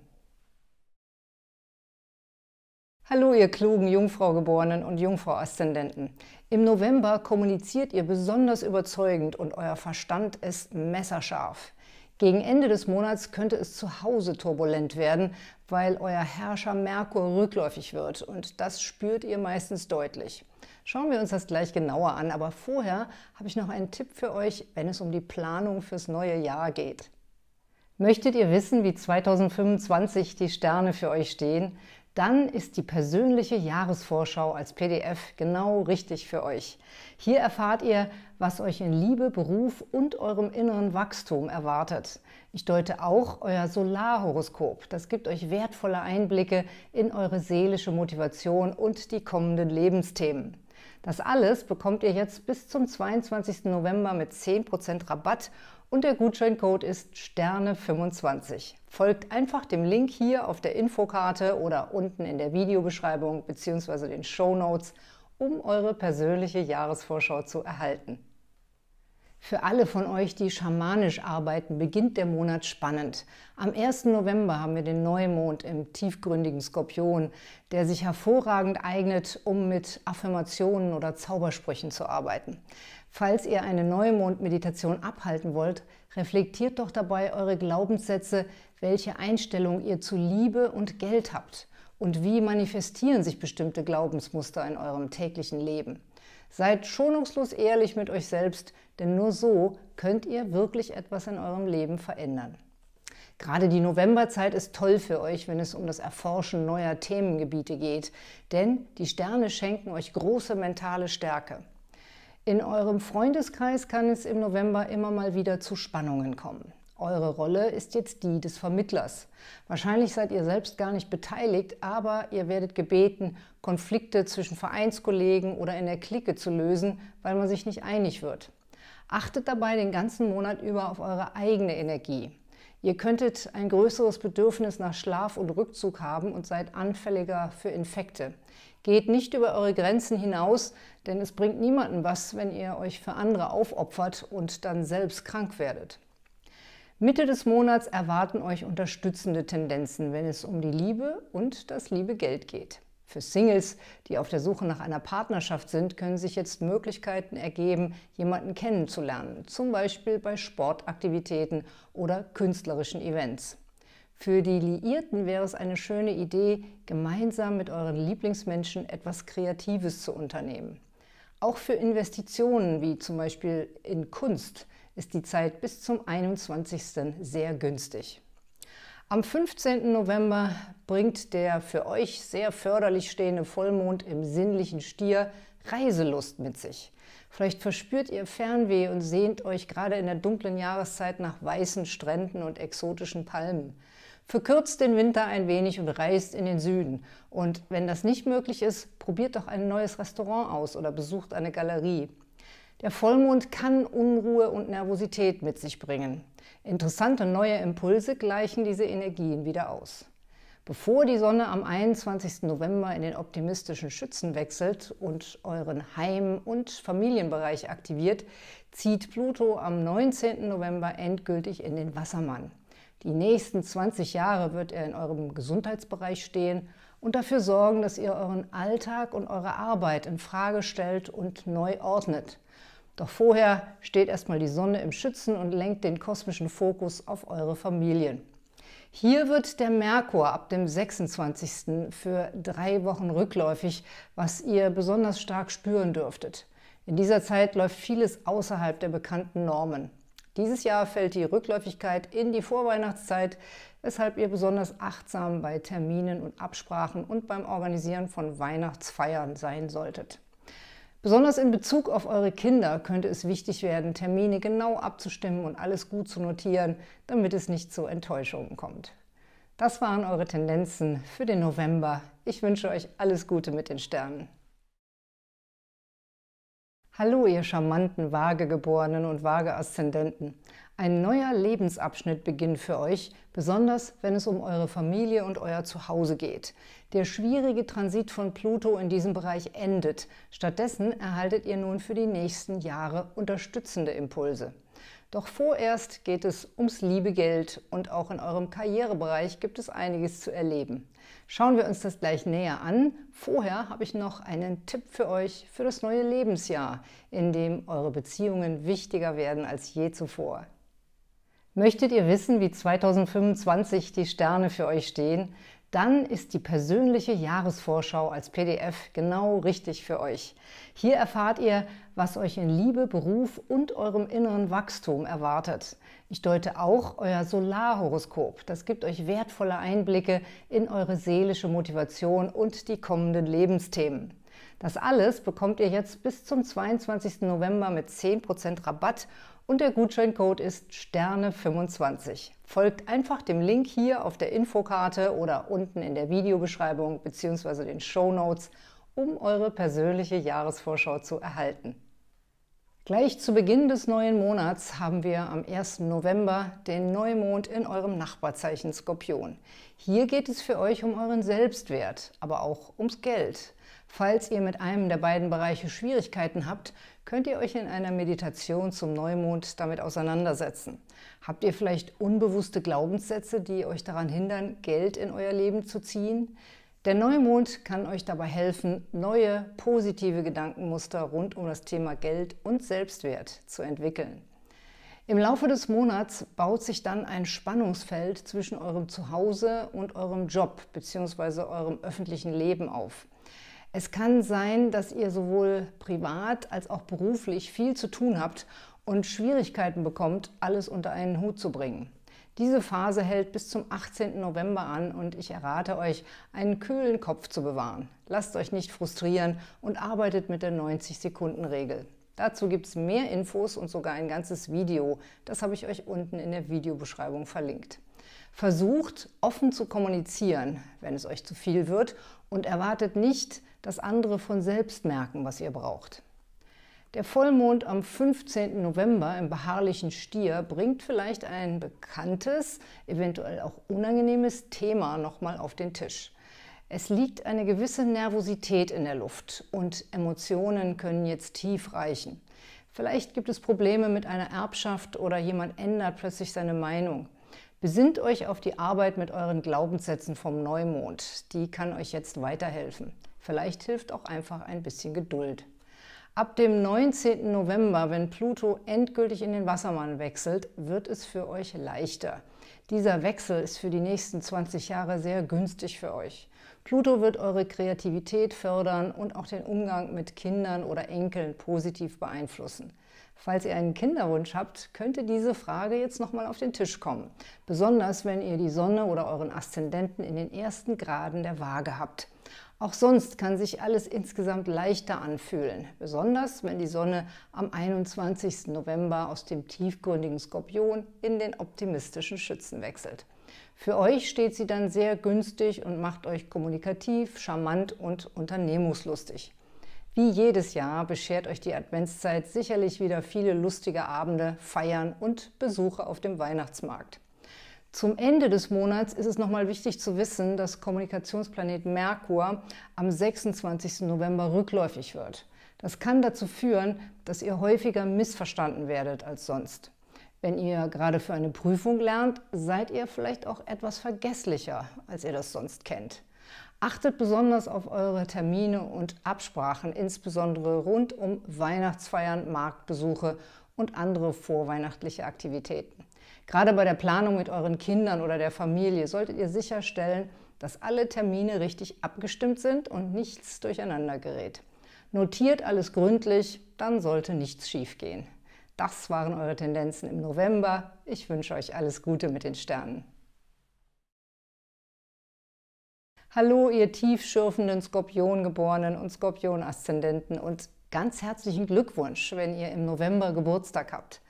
Hallo, ihr klugen Jungfraugeborenen und Jungfrau-Aszendenten. Im November kommuniziert ihr besonders überzeugend und euer Verstand ist messerscharf. Gegen Ende des Monats könnte es zu Hause turbulent werden, weil euer Herrscher Merkur rückläufig wird und das spürt ihr meistens deutlich. Schauen wir uns das gleich genauer an, aber vorher habe ich noch einen Tipp für euch, wenn es um die Planung fürs neue Jahr geht. Möchtet ihr wissen, wie 2025 die Sterne für euch stehen? dann ist die persönliche Jahresvorschau als PDF genau richtig für euch. Hier erfahrt ihr, was euch in Liebe, Beruf und eurem inneren Wachstum erwartet. Ich deute auch euer Solarhoroskop. Das gibt euch wertvolle Einblicke in eure seelische Motivation und die kommenden Lebensthemen. Das alles bekommt ihr jetzt bis zum 22. November mit 10% Rabatt und der Gutscheincode ist Sterne25. Folgt einfach dem Link hier auf der Infokarte oder unten in der Videobeschreibung bzw. den Show Notes, um eure persönliche Jahresvorschau zu erhalten. Für alle von euch, die schamanisch arbeiten, beginnt der Monat spannend. Am 1. November haben wir den Neumond im tiefgründigen Skorpion, der sich hervorragend eignet, um mit Affirmationen oder Zaubersprüchen zu arbeiten. Falls ihr eine Neumond-Meditation abhalten wollt, reflektiert doch dabei eure Glaubenssätze, welche Einstellung ihr zu Liebe und Geld habt und wie manifestieren sich bestimmte Glaubensmuster in eurem täglichen Leben. Seid schonungslos ehrlich mit euch selbst, denn nur so könnt ihr wirklich etwas in eurem Leben verändern. Gerade die Novemberzeit ist toll für euch, wenn es um das Erforschen neuer Themengebiete geht, denn die Sterne schenken euch große mentale Stärke. In eurem Freundeskreis kann es im November immer mal wieder zu Spannungen kommen. Eure Rolle ist jetzt die des Vermittlers. Wahrscheinlich seid ihr selbst gar nicht beteiligt, aber ihr werdet gebeten, Konflikte zwischen Vereinskollegen oder in der Clique zu lösen, weil man sich nicht einig wird. Achtet dabei den ganzen Monat über auf eure eigene Energie. Ihr könntet ein größeres Bedürfnis nach Schlaf und Rückzug haben und seid anfälliger für Infekte. Geht nicht über eure Grenzen hinaus, denn es bringt niemanden was, wenn ihr euch für andere aufopfert und dann selbst krank werdet. Mitte des Monats erwarten euch unterstützende Tendenzen, wenn es um die Liebe und das liebe Geld geht. Für Singles, die auf der Suche nach einer Partnerschaft sind, können sich jetzt Möglichkeiten ergeben, jemanden kennenzulernen, zum Beispiel bei Sportaktivitäten oder künstlerischen Events. Für die Liierten wäre es eine schöne Idee, gemeinsam mit euren Lieblingsmenschen etwas Kreatives zu unternehmen. Auch für Investitionen, wie zum Beispiel in Kunst, ist die Zeit bis zum 21. sehr günstig. Am 15. November bringt der für euch sehr förderlich stehende Vollmond im sinnlichen Stier Reiselust mit sich. Vielleicht verspürt ihr Fernweh und sehnt euch gerade in der dunklen Jahreszeit nach weißen Stränden und exotischen Palmen. Verkürzt den Winter ein wenig und reist in den Süden. Und wenn das nicht möglich ist, probiert doch ein neues Restaurant aus oder besucht eine Galerie. Der Vollmond kann Unruhe und Nervosität mit sich bringen. Interessante neue Impulse gleichen diese Energien wieder aus. Bevor die Sonne am 21. November in den optimistischen Schützen wechselt und euren Heim- und Familienbereich aktiviert, zieht Pluto am 19. November endgültig in den Wassermann. Die nächsten 20 Jahre wird er in eurem Gesundheitsbereich stehen und dafür sorgen, dass ihr euren Alltag und eure Arbeit in Frage stellt und neu ordnet. Doch vorher steht erstmal die Sonne im Schützen und lenkt den kosmischen Fokus auf eure Familien. Hier wird der Merkur ab dem 26. für drei Wochen rückläufig, was ihr besonders stark spüren dürftet. In dieser Zeit läuft vieles außerhalb der bekannten Normen. Dieses Jahr fällt die Rückläufigkeit in die Vorweihnachtszeit, weshalb ihr besonders achtsam bei Terminen und Absprachen und beim Organisieren von Weihnachtsfeiern sein solltet. Besonders in Bezug auf eure Kinder könnte es wichtig werden, Termine genau abzustimmen und alles gut zu notieren, damit es nicht zu Enttäuschungen kommt. Das waren eure Tendenzen für den November. Ich wünsche euch alles Gute mit den Sternen. Hallo, ihr charmanten Waagegeborenen und waage Ein neuer Lebensabschnitt beginnt für euch, besonders wenn es um eure Familie und euer Zuhause geht. Der schwierige Transit von Pluto in diesem Bereich endet. Stattdessen erhaltet ihr nun für die nächsten Jahre unterstützende Impulse. Doch vorerst geht es ums liebe Geld und auch in eurem Karrierebereich gibt es einiges zu erleben. Schauen wir uns das gleich näher an. Vorher habe ich noch einen Tipp für euch für das neue Lebensjahr, in dem eure Beziehungen wichtiger werden als je zuvor. Möchtet ihr wissen, wie 2025 die Sterne für euch stehen? dann ist die persönliche Jahresvorschau als PDF genau richtig für euch. Hier erfahrt ihr, was euch in Liebe, Beruf und eurem inneren Wachstum erwartet. Ich deute auch euer Solarhoroskop. Das gibt euch wertvolle Einblicke in eure seelische Motivation und die kommenden Lebensthemen. Das alles bekommt ihr jetzt bis zum 22. November mit 10% Rabatt und der Gutscheincode ist Sterne25. Folgt einfach dem Link hier auf der Infokarte oder unten in der Videobeschreibung bzw. den Show Notes, um eure persönliche Jahresvorschau zu erhalten. Gleich zu Beginn des neuen Monats haben wir am 1. November den Neumond in eurem Nachbarzeichen Skorpion. Hier geht es für euch um euren Selbstwert, aber auch ums Geld. Falls ihr mit einem der beiden Bereiche Schwierigkeiten habt, könnt ihr euch in einer Meditation zum Neumond damit auseinandersetzen. Habt ihr vielleicht unbewusste Glaubenssätze, die euch daran hindern, Geld in euer Leben zu ziehen? Der Neumond kann euch dabei helfen, neue positive Gedankenmuster rund um das Thema Geld und Selbstwert zu entwickeln. Im Laufe des Monats baut sich dann ein Spannungsfeld zwischen eurem Zuhause und eurem Job bzw. eurem öffentlichen Leben auf. Es kann sein, dass ihr sowohl privat als auch beruflich viel zu tun habt und Schwierigkeiten bekommt, alles unter einen Hut zu bringen. Diese Phase hält bis zum 18. November an und ich errate euch, einen kühlen Kopf zu bewahren. Lasst euch nicht frustrieren und arbeitet mit der 90-Sekunden-Regel. Dazu gibt es mehr Infos und sogar ein ganzes Video. Das habe ich euch unten in der Videobeschreibung verlinkt. Versucht, offen zu kommunizieren, wenn es euch zu viel wird und erwartet nicht, dass andere von selbst merken, was ihr braucht. Der Vollmond am 15. November im beharrlichen Stier bringt vielleicht ein bekanntes, eventuell auch unangenehmes Thema nochmal auf den Tisch. Es liegt eine gewisse Nervosität in der Luft und Emotionen können jetzt tief reichen. Vielleicht gibt es Probleme mit einer Erbschaft oder jemand ändert plötzlich seine Meinung. Besinnt euch auf die Arbeit mit euren Glaubenssätzen vom Neumond. Die kann euch jetzt weiterhelfen. Vielleicht hilft auch einfach ein bisschen Geduld. Ab dem 19. November, wenn Pluto endgültig in den Wassermann wechselt, wird es für euch leichter. Dieser Wechsel ist für die nächsten 20 Jahre sehr günstig für euch. Pluto wird eure Kreativität fördern und auch den Umgang mit Kindern oder Enkeln positiv beeinflussen. Falls ihr einen Kinderwunsch habt, könnte diese Frage jetzt nochmal auf den Tisch kommen. Besonders wenn ihr die Sonne oder euren Aszendenten in den ersten Graden der Waage habt. Auch sonst kann sich alles insgesamt leichter anfühlen, besonders wenn die Sonne am 21. November aus dem tiefgründigen Skorpion in den optimistischen Schützen wechselt. Für euch steht sie dann sehr günstig und macht euch kommunikativ, charmant und unternehmungslustig. Wie jedes Jahr beschert euch die Adventszeit sicherlich wieder viele lustige Abende, Feiern und Besuche auf dem Weihnachtsmarkt. Zum Ende des Monats ist es nochmal wichtig zu wissen, dass Kommunikationsplanet Merkur am 26. November rückläufig wird. Das kann dazu führen, dass ihr häufiger missverstanden werdet als sonst. Wenn ihr gerade für eine Prüfung lernt, seid ihr vielleicht auch etwas vergesslicher, als ihr das sonst kennt. Achtet besonders auf eure Termine und Absprachen, insbesondere rund um Weihnachtsfeiern, Marktbesuche und andere vorweihnachtliche Aktivitäten. Gerade bei der Planung mit euren Kindern oder der Familie solltet ihr sicherstellen, dass alle Termine richtig abgestimmt sind und nichts durcheinander gerät. Notiert alles gründlich, dann sollte nichts schiefgehen. Das waren eure Tendenzen im November. Ich wünsche euch alles Gute mit den Sternen. Hallo, ihr tiefschürfenden Skorpiongeborenen und Skorpionaszendenten und ganz herzlichen Glückwunsch, wenn ihr im November Geburtstag habt.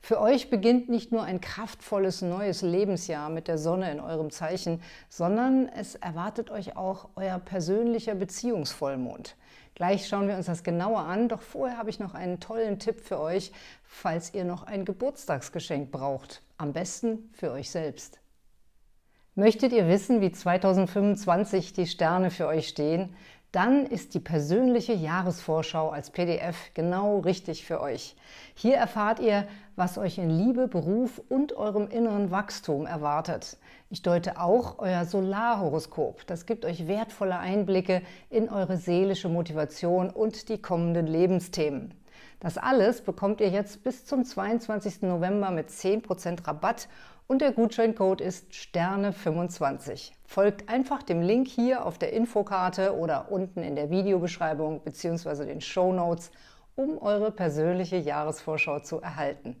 Für euch beginnt nicht nur ein kraftvolles neues Lebensjahr mit der Sonne in eurem Zeichen, sondern es erwartet euch auch euer persönlicher Beziehungsvollmond. Gleich schauen wir uns das genauer an, doch vorher habe ich noch einen tollen Tipp für euch, falls ihr noch ein Geburtstagsgeschenk braucht. Am besten für euch selbst. Möchtet ihr wissen, wie 2025 die Sterne für euch stehen? Dann ist die persönliche Jahresvorschau als PDF genau richtig für euch. Hier erfahrt ihr, was euch in Liebe, Beruf und eurem inneren Wachstum erwartet. Ich deute auch euer Solarhoroskop. Das gibt euch wertvolle Einblicke in eure seelische Motivation und die kommenden Lebensthemen. Das alles bekommt ihr jetzt bis zum 22. November mit 10% Rabatt und der Gutscheincode ist Sterne25. Folgt einfach dem Link hier auf der Infokarte oder unten in der Videobeschreibung bzw. den Show Notes, um eure persönliche Jahresvorschau zu erhalten.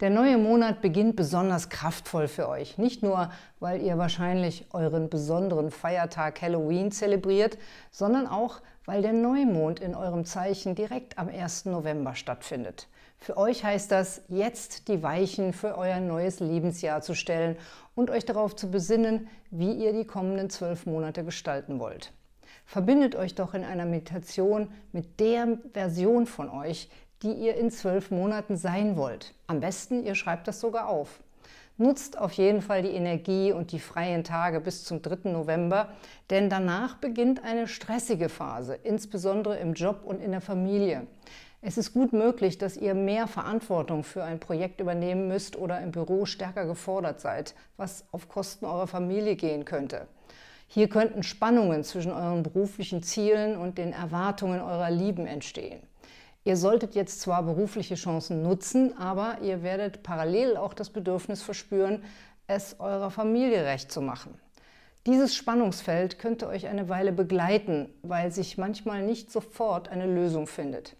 Der neue Monat beginnt besonders kraftvoll für euch. Nicht nur, weil ihr wahrscheinlich euren besonderen Feiertag Halloween zelebriert, sondern auch, weil der Neumond in eurem Zeichen direkt am 1. November stattfindet. Für euch heißt das, jetzt die Weichen für euer neues Lebensjahr zu stellen und euch darauf zu besinnen, wie ihr die kommenden zwölf Monate gestalten wollt. Verbindet euch doch in einer Meditation mit der Version von euch, die ihr in zwölf Monaten sein wollt. Am besten, ihr schreibt das sogar auf. Nutzt auf jeden Fall die Energie und die freien Tage bis zum 3. November, denn danach beginnt eine stressige Phase, insbesondere im Job und in der Familie. Es ist gut möglich, dass ihr mehr Verantwortung für ein Projekt übernehmen müsst oder im Büro stärker gefordert seid, was auf Kosten eurer Familie gehen könnte. Hier könnten Spannungen zwischen euren beruflichen Zielen und den Erwartungen eurer Lieben entstehen. Ihr solltet jetzt zwar berufliche Chancen nutzen, aber ihr werdet parallel auch das Bedürfnis verspüren, es eurer Familie recht zu machen. Dieses Spannungsfeld könnte euch eine Weile begleiten, weil sich manchmal nicht sofort eine Lösung findet.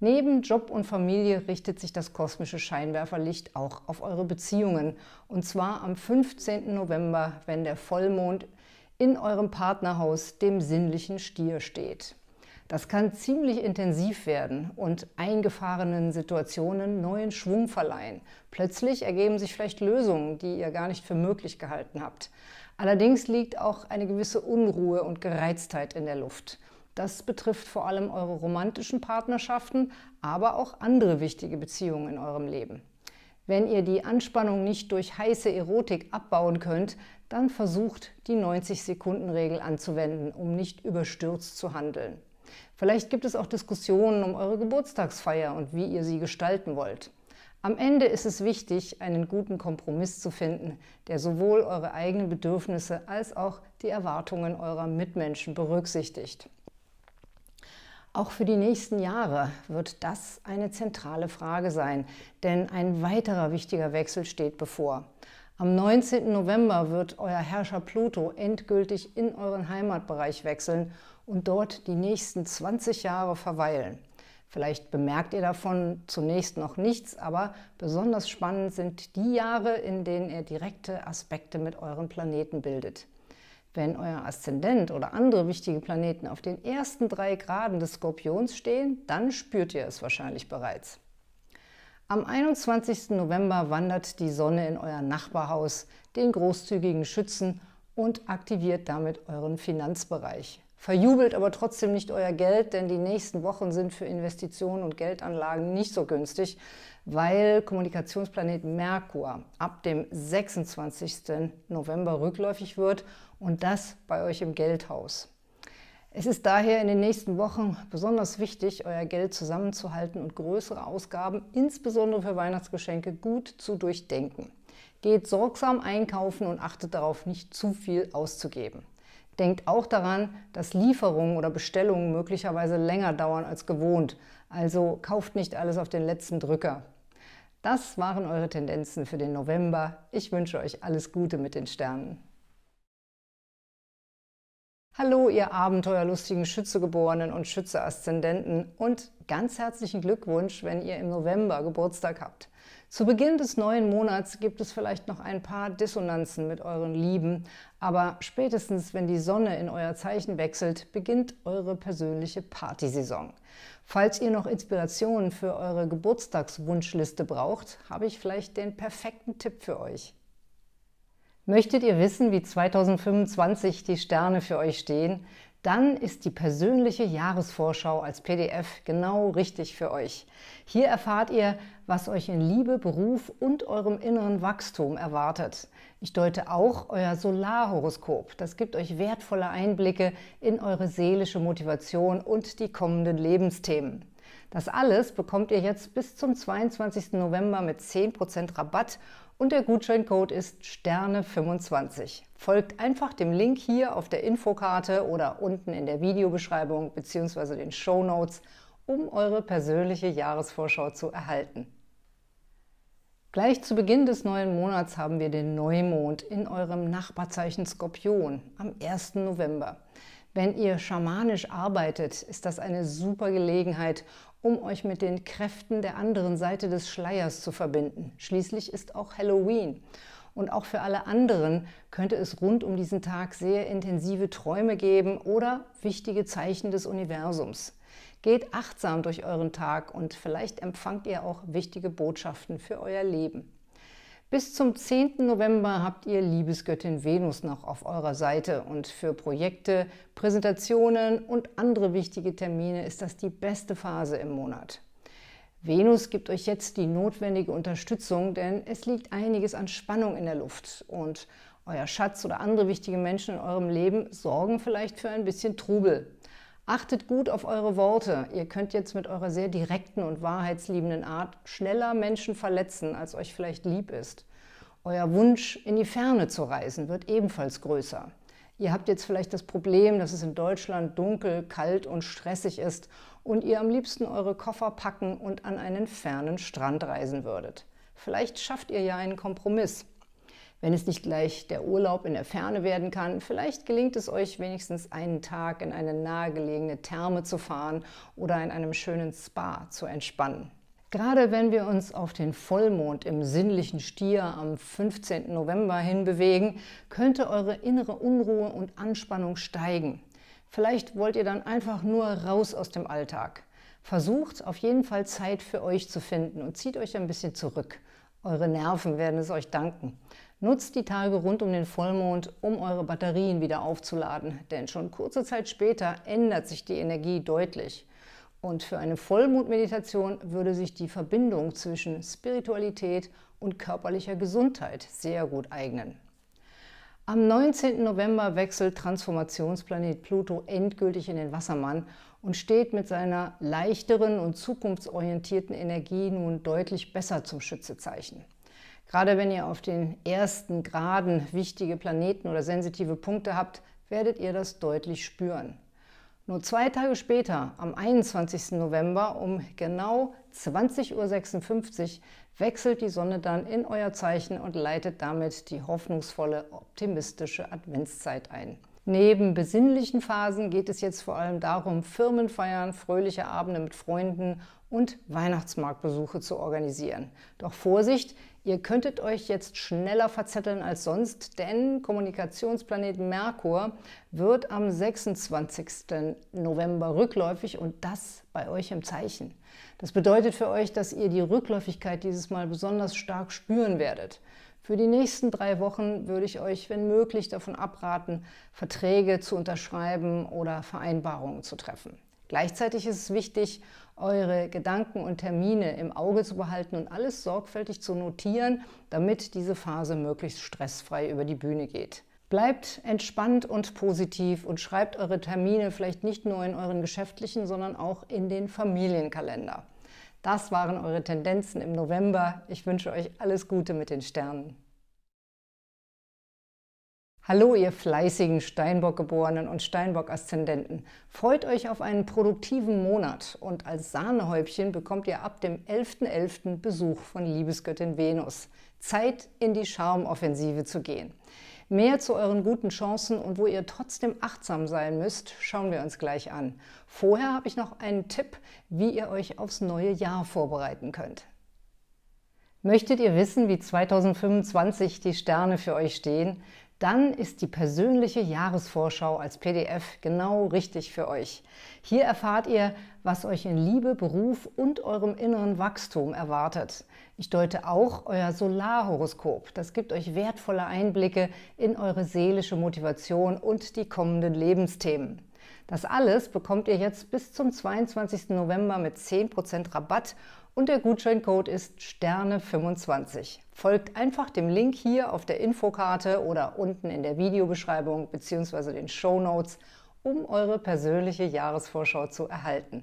Neben Job und Familie richtet sich das kosmische Scheinwerferlicht auch auf eure Beziehungen. Und zwar am 15. November, wenn der Vollmond in eurem Partnerhaus, dem sinnlichen Stier, steht. Das kann ziemlich intensiv werden und eingefahrenen Situationen neuen Schwung verleihen. Plötzlich ergeben sich vielleicht Lösungen, die ihr gar nicht für möglich gehalten habt. Allerdings liegt auch eine gewisse Unruhe und Gereiztheit in der Luft. Das betrifft vor allem eure romantischen Partnerschaften, aber auch andere wichtige Beziehungen in eurem Leben. Wenn ihr die Anspannung nicht durch heiße Erotik abbauen könnt, dann versucht die 90-Sekunden-Regel anzuwenden, um nicht überstürzt zu handeln. Vielleicht gibt es auch Diskussionen um eure Geburtstagsfeier und wie ihr sie gestalten wollt. Am Ende ist es wichtig, einen guten Kompromiss zu finden, der sowohl eure eigenen Bedürfnisse als auch die Erwartungen eurer Mitmenschen berücksichtigt. Auch für die nächsten Jahre wird das eine zentrale Frage sein, denn ein weiterer wichtiger Wechsel steht bevor. Am 19. November wird euer Herrscher Pluto endgültig in euren Heimatbereich wechseln und dort die nächsten 20 Jahre verweilen. Vielleicht bemerkt ihr davon zunächst noch nichts, aber besonders spannend sind die Jahre, in denen er direkte Aspekte mit euren Planeten bildet. Wenn euer Aszendent oder andere wichtige Planeten auf den ersten drei Graden des Skorpions stehen, dann spürt ihr es wahrscheinlich bereits. Am 21. November wandert die Sonne in euer Nachbarhaus, den großzügigen Schützen, und aktiviert damit euren Finanzbereich. Verjubelt aber trotzdem nicht euer Geld, denn die nächsten Wochen sind für Investitionen und Geldanlagen nicht so günstig, weil Kommunikationsplanet Merkur ab dem 26. November rückläufig wird und das bei euch im Geldhaus. Es ist daher in den nächsten Wochen besonders wichtig, euer Geld zusammenzuhalten und größere Ausgaben, insbesondere für Weihnachtsgeschenke, gut zu durchdenken. Geht sorgsam einkaufen und achtet darauf, nicht zu viel auszugeben. Denkt auch daran, dass Lieferungen oder Bestellungen möglicherweise länger dauern als gewohnt. Also kauft nicht alles auf den letzten Drücker. Das waren eure Tendenzen für den November. Ich wünsche euch alles Gute mit den Sternen. Hallo, ihr abenteuerlustigen Schützegeborenen und Schütze-Aszendenten und ganz herzlichen Glückwunsch, wenn ihr im November Geburtstag habt. Zu Beginn des neuen Monats gibt es vielleicht noch ein paar Dissonanzen mit euren Lieben, aber spätestens wenn die Sonne in euer Zeichen wechselt, beginnt eure persönliche Partysaison. Falls ihr noch Inspirationen für eure Geburtstagswunschliste braucht, habe ich vielleicht den perfekten Tipp für euch. Möchtet ihr wissen, wie 2025 die Sterne für euch stehen? dann ist die persönliche Jahresvorschau als PDF genau richtig für euch. Hier erfahrt ihr, was euch in Liebe, Beruf und eurem inneren Wachstum erwartet. Ich deute auch euer Solarhoroskop. Das gibt euch wertvolle Einblicke in eure seelische Motivation und die kommenden Lebensthemen. Das alles bekommt ihr jetzt bis zum 22. November mit 10% Rabatt und der Gutscheincode ist Sterne25. Folgt einfach dem Link hier auf der Infokarte oder unten in der Videobeschreibung bzw. den Show Notes, um eure persönliche Jahresvorschau zu erhalten. Gleich zu Beginn des neuen Monats haben wir den Neumond in eurem Nachbarzeichen Skorpion am 1. November. Wenn ihr schamanisch arbeitet, ist das eine super Gelegenheit, um euch mit den Kräften der anderen Seite des Schleiers zu verbinden. Schließlich ist auch Halloween. Und auch für alle anderen könnte es rund um diesen Tag sehr intensive Träume geben oder wichtige Zeichen des Universums. Geht achtsam durch euren Tag und vielleicht empfangt ihr auch wichtige Botschaften für euer Leben. Bis zum 10. November habt ihr Liebesgöttin Venus noch auf eurer Seite und für Projekte, Präsentationen und andere wichtige Termine ist das die beste Phase im Monat. Venus gibt euch jetzt die notwendige Unterstützung, denn es liegt einiges an Spannung in der Luft und euer Schatz oder andere wichtige Menschen in eurem Leben sorgen vielleicht für ein bisschen Trubel. Achtet gut auf eure Worte. Ihr könnt jetzt mit eurer sehr direkten und wahrheitsliebenden Art schneller Menschen verletzen, als euch vielleicht lieb ist. Euer Wunsch, in die Ferne zu reisen, wird ebenfalls größer. Ihr habt jetzt vielleicht das Problem, dass es in Deutschland dunkel, kalt und stressig ist und ihr am liebsten eure Koffer packen und an einen fernen Strand reisen würdet. Vielleicht schafft ihr ja einen Kompromiss. Wenn es nicht gleich der Urlaub in der Ferne werden kann, vielleicht gelingt es euch wenigstens einen Tag in eine nahegelegene Therme zu fahren oder in einem schönen Spa zu entspannen. Gerade wenn wir uns auf den Vollmond im sinnlichen Stier am 15. November hinbewegen, könnte eure innere Unruhe und Anspannung steigen. Vielleicht wollt ihr dann einfach nur raus aus dem Alltag. Versucht auf jeden Fall Zeit für euch zu finden und zieht euch ein bisschen zurück. Eure Nerven werden es euch danken. Nutzt die Tage rund um den Vollmond, um eure Batterien wieder aufzuladen, denn schon kurze Zeit später ändert sich die Energie deutlich. Und für eine Vollmondmeditation würde sich die Verbindung zwischen Spiritualität und körperlicher Gesundheit sehr gut eignen. Am 19. November wechselt Transformationsplanet Pluto endgültig in den Wassermann und steht mit seiner leichteren und zukunftsorientierten Energie nun deutlich besser zum Schützezeichen. Gerade wenn ihr auf den ersten Graden wichtige Planeten oder sensitive Punkte habt, werdet ihr das deutlich spüren. Nur zwei Tage später, am 21. November um genau 20.56 Uhr, wechselt die Sonne dann in euer Zeichen und leitet damit die hoffnungsvolle, optimistische Adventszeit ein. Neben besinnlichen Phasen geht es jetzt vor allem darum, Firmenfeiern, fröhliche Abende mit Freunden und Weihnachtsmarktbesuche zu organisieren. Doch Vorsicht, Ihr könntet euch jetzt schneller verzetteln als sonst, denn Kommunikationsplanet Merkur wird am 26. November rückläufig und das bei euch im Zeichen. Das bedeutet für euch, dass ihr die Rückläufigkeit dieses Mal besonders stark spüren werdet. Für die nächsten drei Wochen würde ich euch, wenn möglich, davon abraten, Verträge zu unterschreiben oder Vereinbarungen zu treffen. Gleichzeitig ist es wichtig, eure Gedanken und Termine im Auge zu behalten und alles sorgfältig zu notieren, damit diese Phase möglichst stressfrei über die Bühne geht. Bleibt entspannt und positiv und schreibt eure Termine vielleicht nicht nur in euren geschäftlichen, sondern auch in den Familienkalender. Das waren eure Tendenzen im November. Ich wünsche euch alles Gute mit den Sternen. Hallo, ihr fleißigen Steinbock-Geborenen und Steinbock-Aszendenten. Freut euch auf einen produktiven Monat und als Sahnehäubchen bekommt ihr ab dem 11.11. .11. Besuch von Liebesgöttin Venus. Zeit, in die Charmoffensive zu gehen. Mehr zu euren guten Chancen und wo ihr trotzdem achtsam sein müsst, schauen wir uns gleich an. Vorher habe ich noch einen Tipp, wie ihr euch aufs neue Jahr vorbereiten könnt. Möchtet ihr wissen, wie 2025 die Sterne für euch stehen? dann ist die persönliche Jahresvorschau als PDF genau richtig für euch. Hier erfahrt ihr, was euch in Liebe, Beruf und eurem inneren Wachstum erwartet. Ich deute auch euer Solarhoroskop. Das gibt euch wertvolle Einblicke in eure seelische Motivation und die kommenden Lebensthemen. Das alles bekommt ihr jetzt bis zum 22. November mit 10% Rabatt und der Gutscheincode ist Sterne25. Folgt einfach dem Link hier auf der Infokarte oder unten in der Videobeschreibung bzw. den Show Notes, um eure persönliche Jahresvorschau zu erhalten.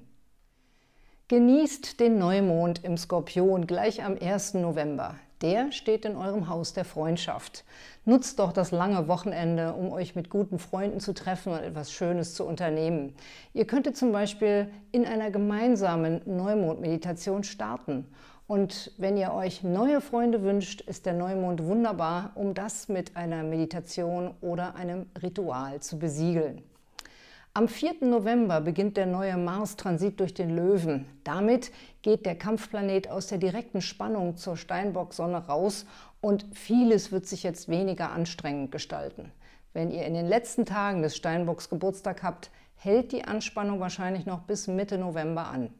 Genießt den Neumond im Skorpion gleich am 1. November der steht in eurem Haus der Freundschaft. Nutzt doch das lange Wochenende, um euch mit guten Freunden zu treffen und etwas Schönes zu unternehmen. Ihr könntet zum Beispiel in einer gemeinsamen Neumond-Meditation starten. Und wenn ihr euch neue Freunde wünscht, ist der Neumond wunderbar, um das mit einer Meditation oder einem Ritual zu besiegeln. Am 4. November beginnt der neue Mars-Transit durch den Löwen. Damit geht der Kampfplanet aus der direkten Spannung zur Steinbock-Sonne raus und vieles wird sich jetzt weniger anstrengend gestalten. Wenn ihr in den letzten Tagen des Steinbocks Geburtstag habt, hält die Anspannung wahrscheinlich noch bis Mitte November an.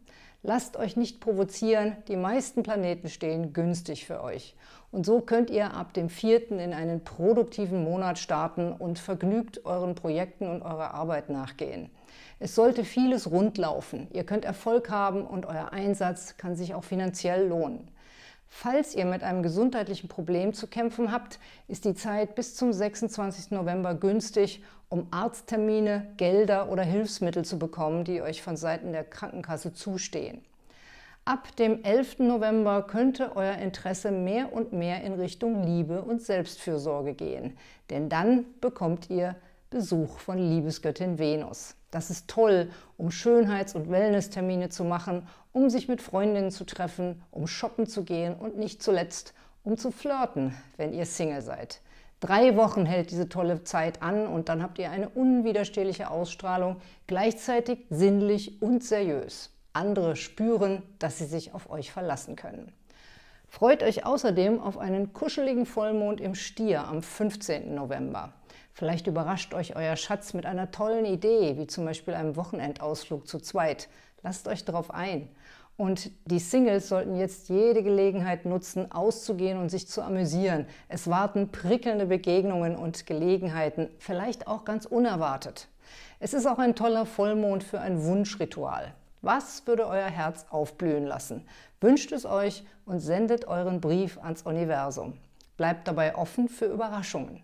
Lasst euch nicht provozieren, die meisten Planeten stehen günstig für euch. Und so könnt ihr ab dem 4. in einen produktiven Monat starten und vergnügt euren Projekten und eurer Arbeit nachgehen. Es sollte vieles rundlaufen. Ihr könnt Erfolg haben und euer Einsatz kann sich auch finanziell lohnen. Falls ihr mit einem gesundheitlichen Problem zu kämpfen habt, ist die Zeit bis zum 26. November günstig, um Arzttermine, Gelder oder Hilfsmittel zu bekommen, die euch von Seiten der Krankenkasse zustehen. Ab dem 11. November könnte euer Interesse mehr und mehr in Richtung Liebe und Selbstfürsorge gehen, denn dann bekommt ihr Besuch von Liebesgöttin Venus. Das ist toll, um Schönheits- und Wellnesstermine zu machen, um sich mit Freundinnen zu treffen, um shoppen zu gehen und nicht zuletzt, um zu flirten, wenn ihr Single seid. Drei Wochen hält diese tolle Zeit an und dann habt ihr eine unwiderstehliche Ausstrahlung, gleichzeitig sinnlich und seriös. Andere spüren, dass sie sich auf euch verlassen können. Freut euch außerdem auf einen kuscheligen Vollmond im Stier am 15. November. Vielleicht überrascht euch euer Schatz mit einer tollen Idee, wie zum Beispiel einem Wochenendausflug zu zweit. Lasst euch darauf ein. Und die Singles sollten jetzt jede Gelegenheit nutzen, auszugehen und sich zu amüsieren. Es warten prickelnde Begegnungen und Gelegenheiten, vielleicht auch ganz unerwartet. Es ist auch ein toller Vollmond für ein Wunschritual. Was würde euer Herz aufblühen lassen? Wünscht es euch und sendet euren Brief ans Universum. Bleibt dabei offen für Überraschungen.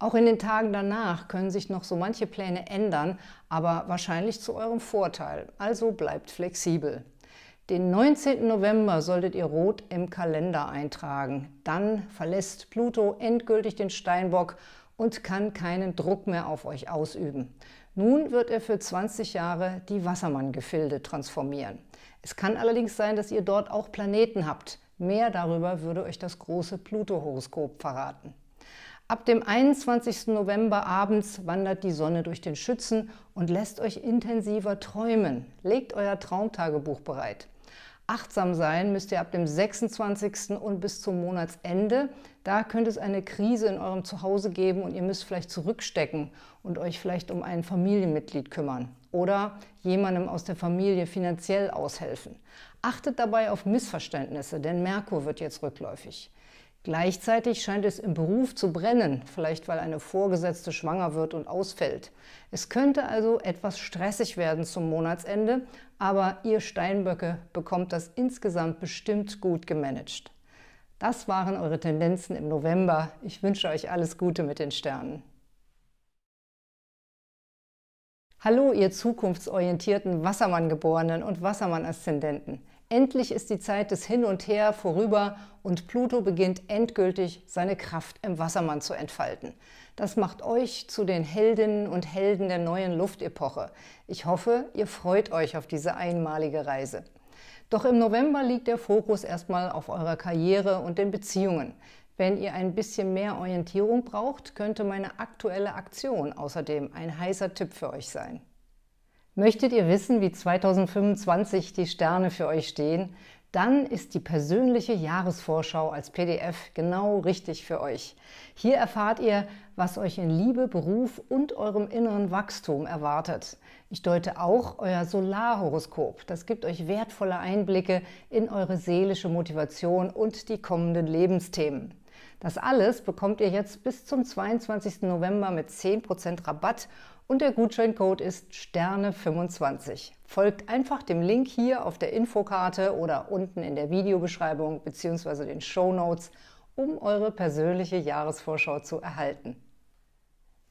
Auch in den Tagen danach können sich noch so manche Pläne ändern, aber wahrscheinlich zu eurem Vorteil. Also bleibt flexibel. Den 19. November solltet ihr rot im Kalender eintragen. Dann verlässt Pluto endgültig den Steinbock und kann keinen Druck mehr auf euch ausüben. Nun wird er für 20 Jahre die Wassermann-Gefilde transformieren. Es kann allerdings sein, dass ihr dort auch Planeten habt. Mehr darüber würde euch das große Pluto-Horoskop verraten. Ab dem 21. November abends wandert die Sonne durch den Schützen und lässt euch intensiver träumen. Legt euer Traumtagebuch bereit. Achtsam sein müsst ihr ab dem 26. und bis zum Monatsende. Da könnte es eine Krise in eurem Zuhause geben und ihr müsst vielleicht zurückstecken und euch vielleicht um ein Familienmitglied kümmern oder jemandem aus der Familie finanziell aushelfen. Achtet dabei auf Missverständnisse, denn Merkur wird jetzt rückläufig. Gleichzeitig scheint es im Beruf zu brennen, vielleicht weil eine Vorgesetzte schwanger wird und ausfällt. Es könnte also etwas stressig werden zum Monatsende, aber ihr Steinböcke bekommt das insgesamt bestimmt gut gemanagt. Das waren eure Tendenzen im November. Ich wünsche euch alles Gute mit den Sternen. Hallo, ihr zukunftsorientierten Wassermann-Geborenen und Wassermann-Aszendenten. Endlich ist die Zeit des Hin und Her vorüber und Pluto beginnt endgültig seine Kraft im Wassermann zu entfalten. Das macht euch zu den Heldinnen und Helden der neuen Luftepoche. Ich hoffe, ihr freut euch auf diese einmalige Reise. Doch im November liegt der Fokus erstmal auf eurer Karriere und den Beziehungen. Wenn ihr ein bisschen mehr Orientierung braucht, könnte meine aktuelle Aktion außerdem ein heißer Tipp für euch sein. Möchtet ihr wissen, wie 2025 die Sterne für euch stehen? Dann ist die persönliche Jahresvorschau als PDF genau richtig für euch. Hier erfahrt ihr, was euch in Liebe, Beruf und eurem inneren Wachstum erwartet. Ich deute auch euer Solarhoroskop. Das gibt euch wertvolle Einblicke in eure seelische Motivation und die kommenden Lebensthemen. Das alles bekommt ihr jetzt bis zum 22. November mit 10% Rabatt und der Gutscheincode ist Sterne25. Folgt einfach dem Link hier auf der Infokarte oder unten in der Videobeschreibung bzw. den Show Notes, um eure persönliche Jahresvorschau zu erhalten.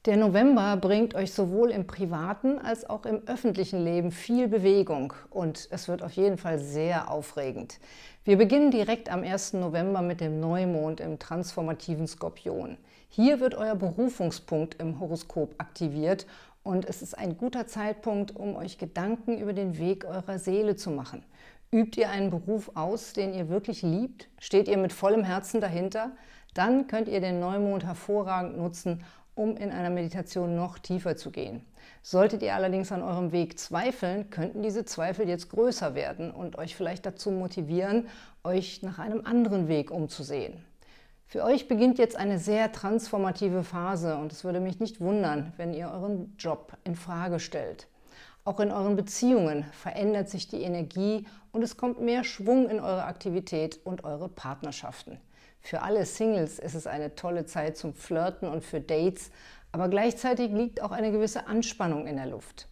Der November bringt euch sowohl im privaten als auch im öffentlichen Leben viel Bewegung und es wird auf jeden Fall sehr aufregend. Wir beginnen direkt am 1. November mit dem Neumond im transformativen Skorpion. Hier wird euer Berufungspunkt im Horoskop aktiviert und es ist ein guter Zeitpunkt, um euch Gedanken über den Weg eurer Seele zu machen. Übt ihr einen Beruf aus, den ihr wirklich liebt? Steht ihr mit vollem Herzen dahinter? Dann könnt ihr den Neumond hervorragend nutzen, um in einer Meditation noch tiefer zu gehen. Solltet ihr allerdings an eurem Weg zweifeln, könnten diese Zweifel jetzt größer werden und euch vielleicht dazu motivieren, euch nach einem anderen Weg umzusehen. Für euch beginnt jetzt eine sehr transformative Phase und es würde mich nicht wundern, wenn ihr euren Job in Frage stellt. Auch in euren Beziehungen verändert sich die Energie und es kommt mehr Schwung in eure Aktivität und eure Partnerschaften. Für alle Singles ist es eine tolle Zeit zum Flirten und für Dates, aber gleichzeitig liegt auch eine gewisse Anspannung in der Luft.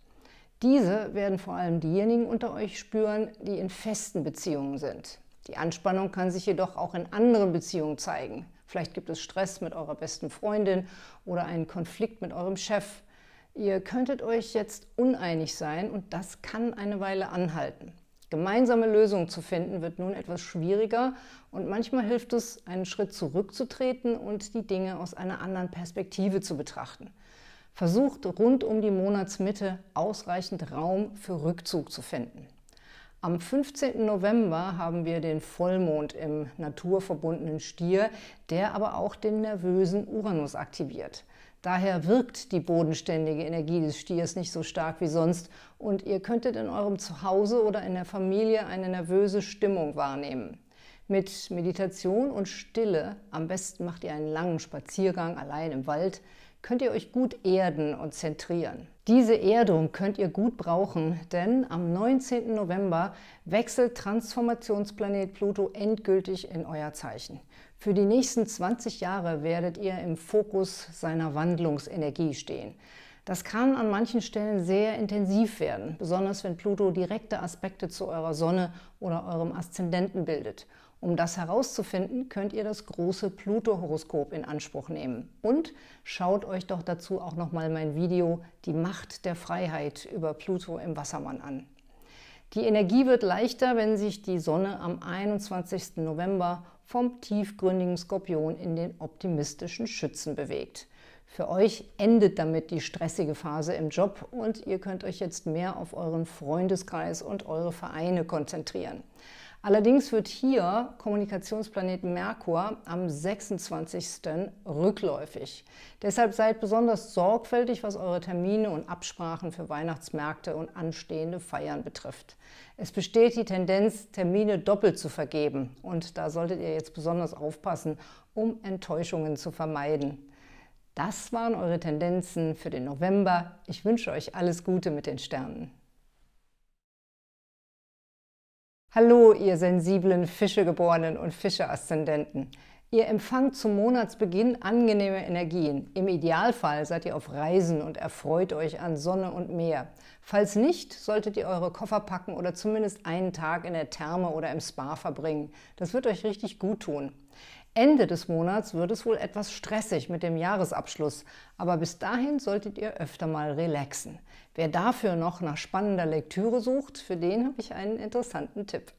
Diese werden vor allem diejenigen unter euch spüren, die in festen Beziehungen sind. Die Anspannung kann sich jedoch auch in anderen Beziehungen zeigen. Vielleicht gibt es Stress mit eurer besten Freundin oder einen Konflikt mit eurem Chef. Ihr könntet euch jetzt uneinig sein und das kann eine Weile anhalten. Gemeinsame Lösungen zu finden wird nun etwas schwieriger und manchmal hilft es, einen Schritt zurückzutreten und die Dinge aus einer anderen Perspektive zu betrachten. Versucht rund um die Monatsmitte ausreichend Raum für Rückzug zu finden. Am 15. November haben wir den Vollmond im naturverbundenen Stier, der aber auch den nervösen Uranus aktiviert. Daher wirkt die bodenständige Energie des Stiers nicht so stark wie sonst und ihr könntet in eurem Zuhause oder in der Familie eine nervöse Stimmung wahrnehmen. Mit Meditation und Stille, am besten macht ihr einen langen Spaziergang allein im Wald, könnt ihr euch gut erden und zentrieren. Diese Erdung könnt ihr gut brauchen, denn am 19. November wechselt Transformationsplanet Pluto endgültig in euer Zeichen. Für die nächsten 20 Jahre werdet ihr im Fokus seiner Wandlungsenergie stehen. Das kann an manchen Stellen sehr intensiv werden, besonders wenn Pluto direkte Aspekte zu eurer Sonne oder eurem Aszendenten bildet. Um das herauszufinden, könnt ihr das große Pluto-Horoskop in Anspruch nehmen. Und schaut euch doch dazu auch nochmal mein Video Die Macht der Freiheit über Pluto im Wassermann an. Die Energie wird leichter, wenn sich die Sonne am 21. November vom tiefgründigen Skorpion in den optimistischen Schützen bewegt. Für euch endet damit die stressige Phase im Job und ihr könnt euch jetzt mehr auf euren Freundeskreis und eure Vereine konzentrieren. Allerdings wird hier Kommunikationsplanet Merkur am 26. rückläufig. Deshalb seid besonders sorgfältig, was eure Termine und Absprachen für Weihnachtsmärkte und anstehende Feiern betrifft. Es besteht die Tendenz, Termine doppelt zu vergeben und da solltet ihr jetzt besonders aufpassen, um Enttäuschungen zu vermeiden. Das waren eure Tendenzen für den November. Ich wünsche euch alles Gute mit den Sternen. Hallo, ihr sensiblen Fischegeborenen und Fischeaszendenten. Ihr empfangt zum Monatsbeginn angenehme Energien. Im Idealfall seid ihr auf Reisen und erfreut euch an Sonne und Meer. Falls nicht, solltet ihr eure Koffer packen oder zumindest einen Tag in der Therme oder im Spa verbringen. Das wird euch richtig gut tun. Ende des Monats wird es wohl etwas stressig mit dem Jahresabschluss, aber bis dahin solltet ihr öfter mal relaxen. Wer dafür noch nach spannender Lektüre sucht, für den habe ich einen interessanten Tipp.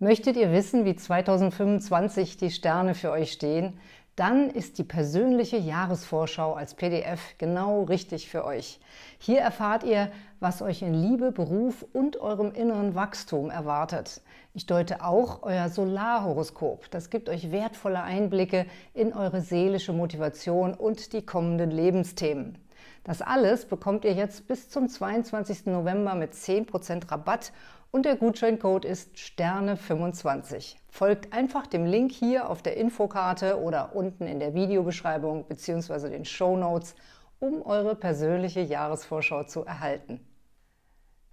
Möchtet ihr wissen, wie 2025 die Sterne für euch stehen? dann ist die persönliche Jahresvorschau als PDF genau richtig für euch. Hier erfahrt ihr, was euch in Liebe, Beruf und eurem inneren Wachstum erwartet. Ich deute auch euer Solarhoroskop. Das gibt euch wertvolle Einblicke in eure seelische Motivation und die kommenden Lebensthemen. Das alles bekommt ihr jetzt bis zum 22. November mit 10% Rabatt und der Gutscheincode ist Sterne25. Folgt einfach dem Link hier auf der Infokarte oder unten in der Videobeschreibung bzw. den Show Notes, um eure persönliche Jahresvorschau zu erhalten.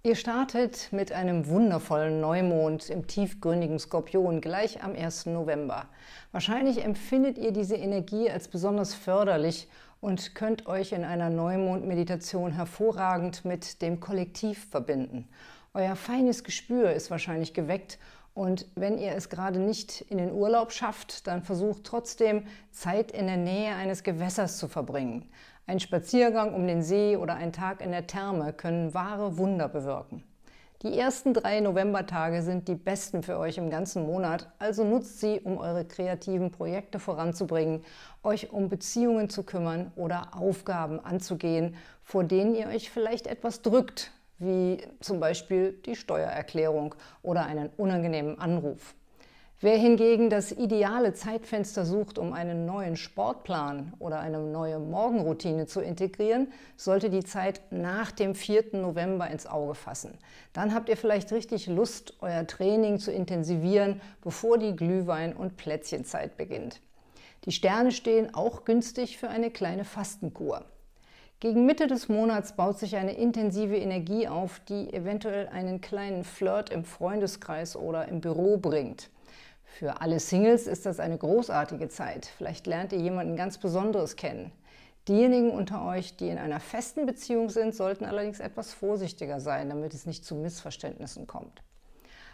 Ihr startet mit einem wundervollen Neumond im tiefgründigen Skorpion gleich am 1. November. Wahrscheinlich empfindet ihr diese Energie als besonders förderlich und könnt euch in einer Neumondmeditation hervorragend mit dem Kollektiv verbinden. Euer feines Gespür ist wahrscheinlich geweckt und wenn ihr es gerade nicht in den Urlaub schafft, dann versucht trotzdem Zeit in der Nähe eines Gewässers zu verbringen. Ein Spaziergang um den See oder ein Tag in der Therme können wahre Wunder bewirken. Die ersten drei Novembertage sind die besten für euch im ganzen Monat, also nutzt sie, um eure kreativen Projekte voranzubringen, euch um Beziehungen zu kümmern oder Aufgaben anzugehen, vor denen ihr euch vielleicht etwas drückt, wie zum Beispiel die Steuererklärung oder einen unangenehmen Anruf. Wer hingegen das ideale Zeitfenster sucht, um einen neuen Sportplan oder eine neue Morgenroutine zu integrieren, sollte die Zeit nach dem 4. November ins Auge fassen. Dann habt ihr vielleicht richtig Lust, euer Training zu intensivieren, bevor die Glühwein- und Plätzchenzeit beginnt. Die Sterne stehen auch günstig für eine kleine Fastenkur. Gegen Mitte des Monats baut sich eine intensive Energie auf, die eventuell einen kleinen Flirt im Freundeskreis oder im Büro bringt. Für alle Singles ist das eine großartige Zeit. Vielleicht lernt ihr jemanden ganz Besonderes kennen. Diejenigen unter euch, die in einer festen Beziehung sind, sollten allerdings etwas vorsichtiger sein, damit es nicht zu Missverständnissen kommt.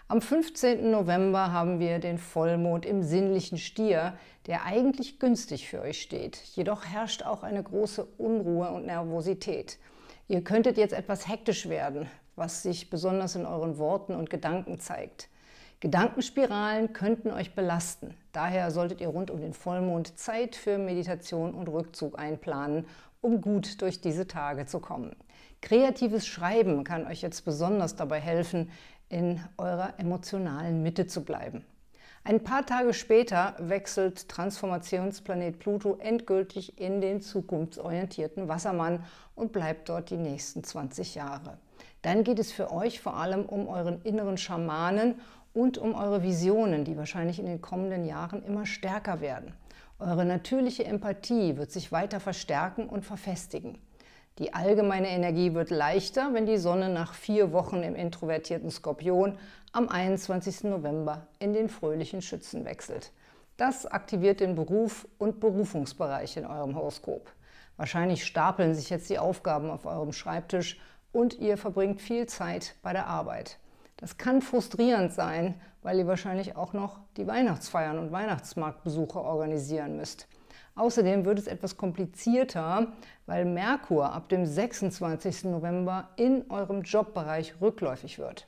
Am 15. November haben wir den Vollmond im sinnlichen Stier, der eigentlich günstig für euch steht. Jedoch herrscht auch eine große Unruhe und Nervosität. Ihr könntet jetzt etwas hektisch werden, was sich besonders in euren Worten und Gedanken zeigt. Gedankenspiralen könnten euch belasten. Daher solltet ihr rund um den Vollmond Zeit für Meditation und Rückzug einplanen, um gut durch diese Tage zu kommen. Kreatives Schreiben kann euch jetzt besonders dabei helfen, in eurer emotionalen Mitte zu bleiben. Ein paar Tage später wechselt Transformationsplanet Pluto endgültig in den zukunftsorientierten Wassermann und bleibt dort die nächsten 20 Jahre. Dann geht es für euch vor allem um euren inneren Schamanen und um eure Visionen, die wahrscheinlich in den kommenden Jahren immer stärker werden. Eure natürliche Empathie wird sich weiter verstärken und verfestigen. Die allgemeine Energie wird leichter, wenn die Sonne nach vier Wochen im introvertierten Skorpion am 21. November in den fröhlichen Schützen wechselt. Das aktiviert den Beruf und Berufungsbereich in eurem Horoskop. Wahrscheinlich stapeln sich jetzt die Aufgaben auf eurem Schreibtisch und ihr verbringt viel Zeit bei der Arbeit. Das kann frustrierend sein, weil ihr wahrscheinlich auch noch die Weihnachtsfeiern und Weihnachtsmarktbesuche organisieren müsst. Außerdem wird es etwas komplizierter, weil Merkur ab dem 26. November in eurem Jobbereich rückläufig wird.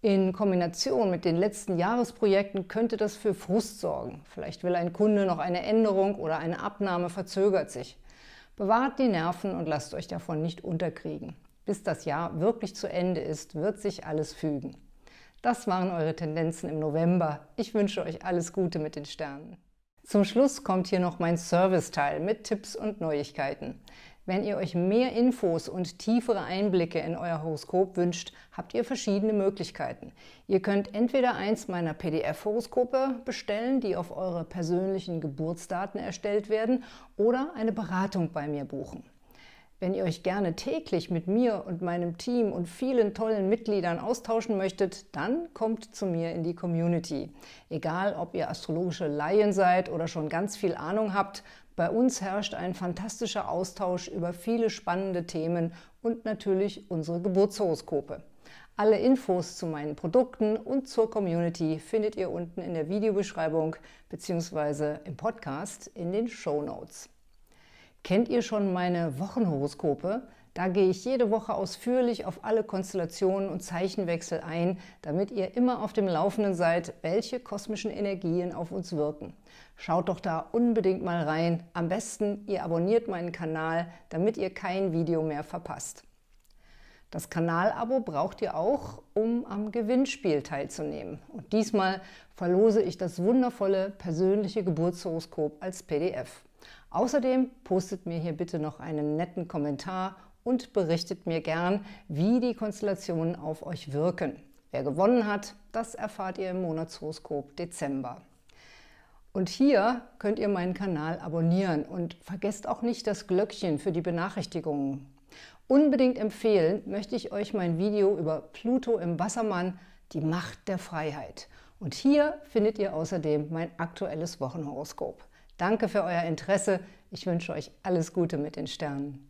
In Kombination mit den letzten Jahresprojekten könnte das für Frust sorgen. Vielleicht will ein Kunde noch eine Änderung oder eine Abnahme verzögert sich. Bewahrt die Nerven und lasst euch davon nicht unterkriegen. Bis das Jahr wirklich zu Ende ist, wird sich alles fügen. Das waren eure Tendenzen im November. Ich wünsche euch alles Gute mit den Sternen. Zum Schluss kommt hier noch mein Serviceteil mit Tipps und Neuigkeiten. Wenn ihr euch mehr Infos und tiefere Einblicke in euer Horoskop wünscht, habt ihr verschiedene Möglichkeiten. Ihr könnt entweder eins meiner PDF-Horoskope bestellen, die auf eure persönlichen Geburtsdaten erstellt werden, oder eine Beratung bei mir buchen. Wenn ihr euch gerne täglich mit mir und meinem Team und vielen tollen Mitgliedern austauschen möchtet, dann kommt zu mir in die Community. Egal, ob ihr astrologische Laien seid oder schon ganz viel Ahnung habt, bei uns herrscht ein fantastischer Austausch über viele spannende Themen und natürlich unsere Geburtshoroskope. Alle Infos zu meinen Produkten und zur Community findet ihr unten in der Videobeschreibung bzw. im Podcast in den Show Notes. Kennt ihr schon meine Wochenhoroskope? Da gehe ich jede Woche ausführlich auf alle Konstellationen und Zeichenwechsel ein, damit ihr immer auf dem Laufenden seid, welche kosmischen Energien auf uns wirken. Schaut doch da unbedingt mal rein. Am besten, ihr abonniert meinen Kanal, damit ihr kein Video mehr verpasst. Das Kanalabo braucht ihr auch, um am Gewinnspiel teilzunehmen. Und diesmal verlose ich das wundervolle persönliche Geburtshoroskop als PDF. Außerdem postet mir hier bitte noch einen netten Kommentar und berichtet mir gern, wie die Konstellationen auf euch wirken. Wer gewonnen hat, das erfahrt ihr im Monatshoroskop Dezember. Und hier könnt ihr meinen Kanal abonnieren und vergesst auch nicht das Glöckchen für die Benachrichtigungen. Unbedingt empfehlen möchte ich euch mein Video über Pluto im Wassermann, die Macht der Freiheit. Und hier findet ihr außerdem mein aktuelles Wochenhoroskop. Danke für euer Interesse. Ich wünsche euch alles Gute mit den Sternen.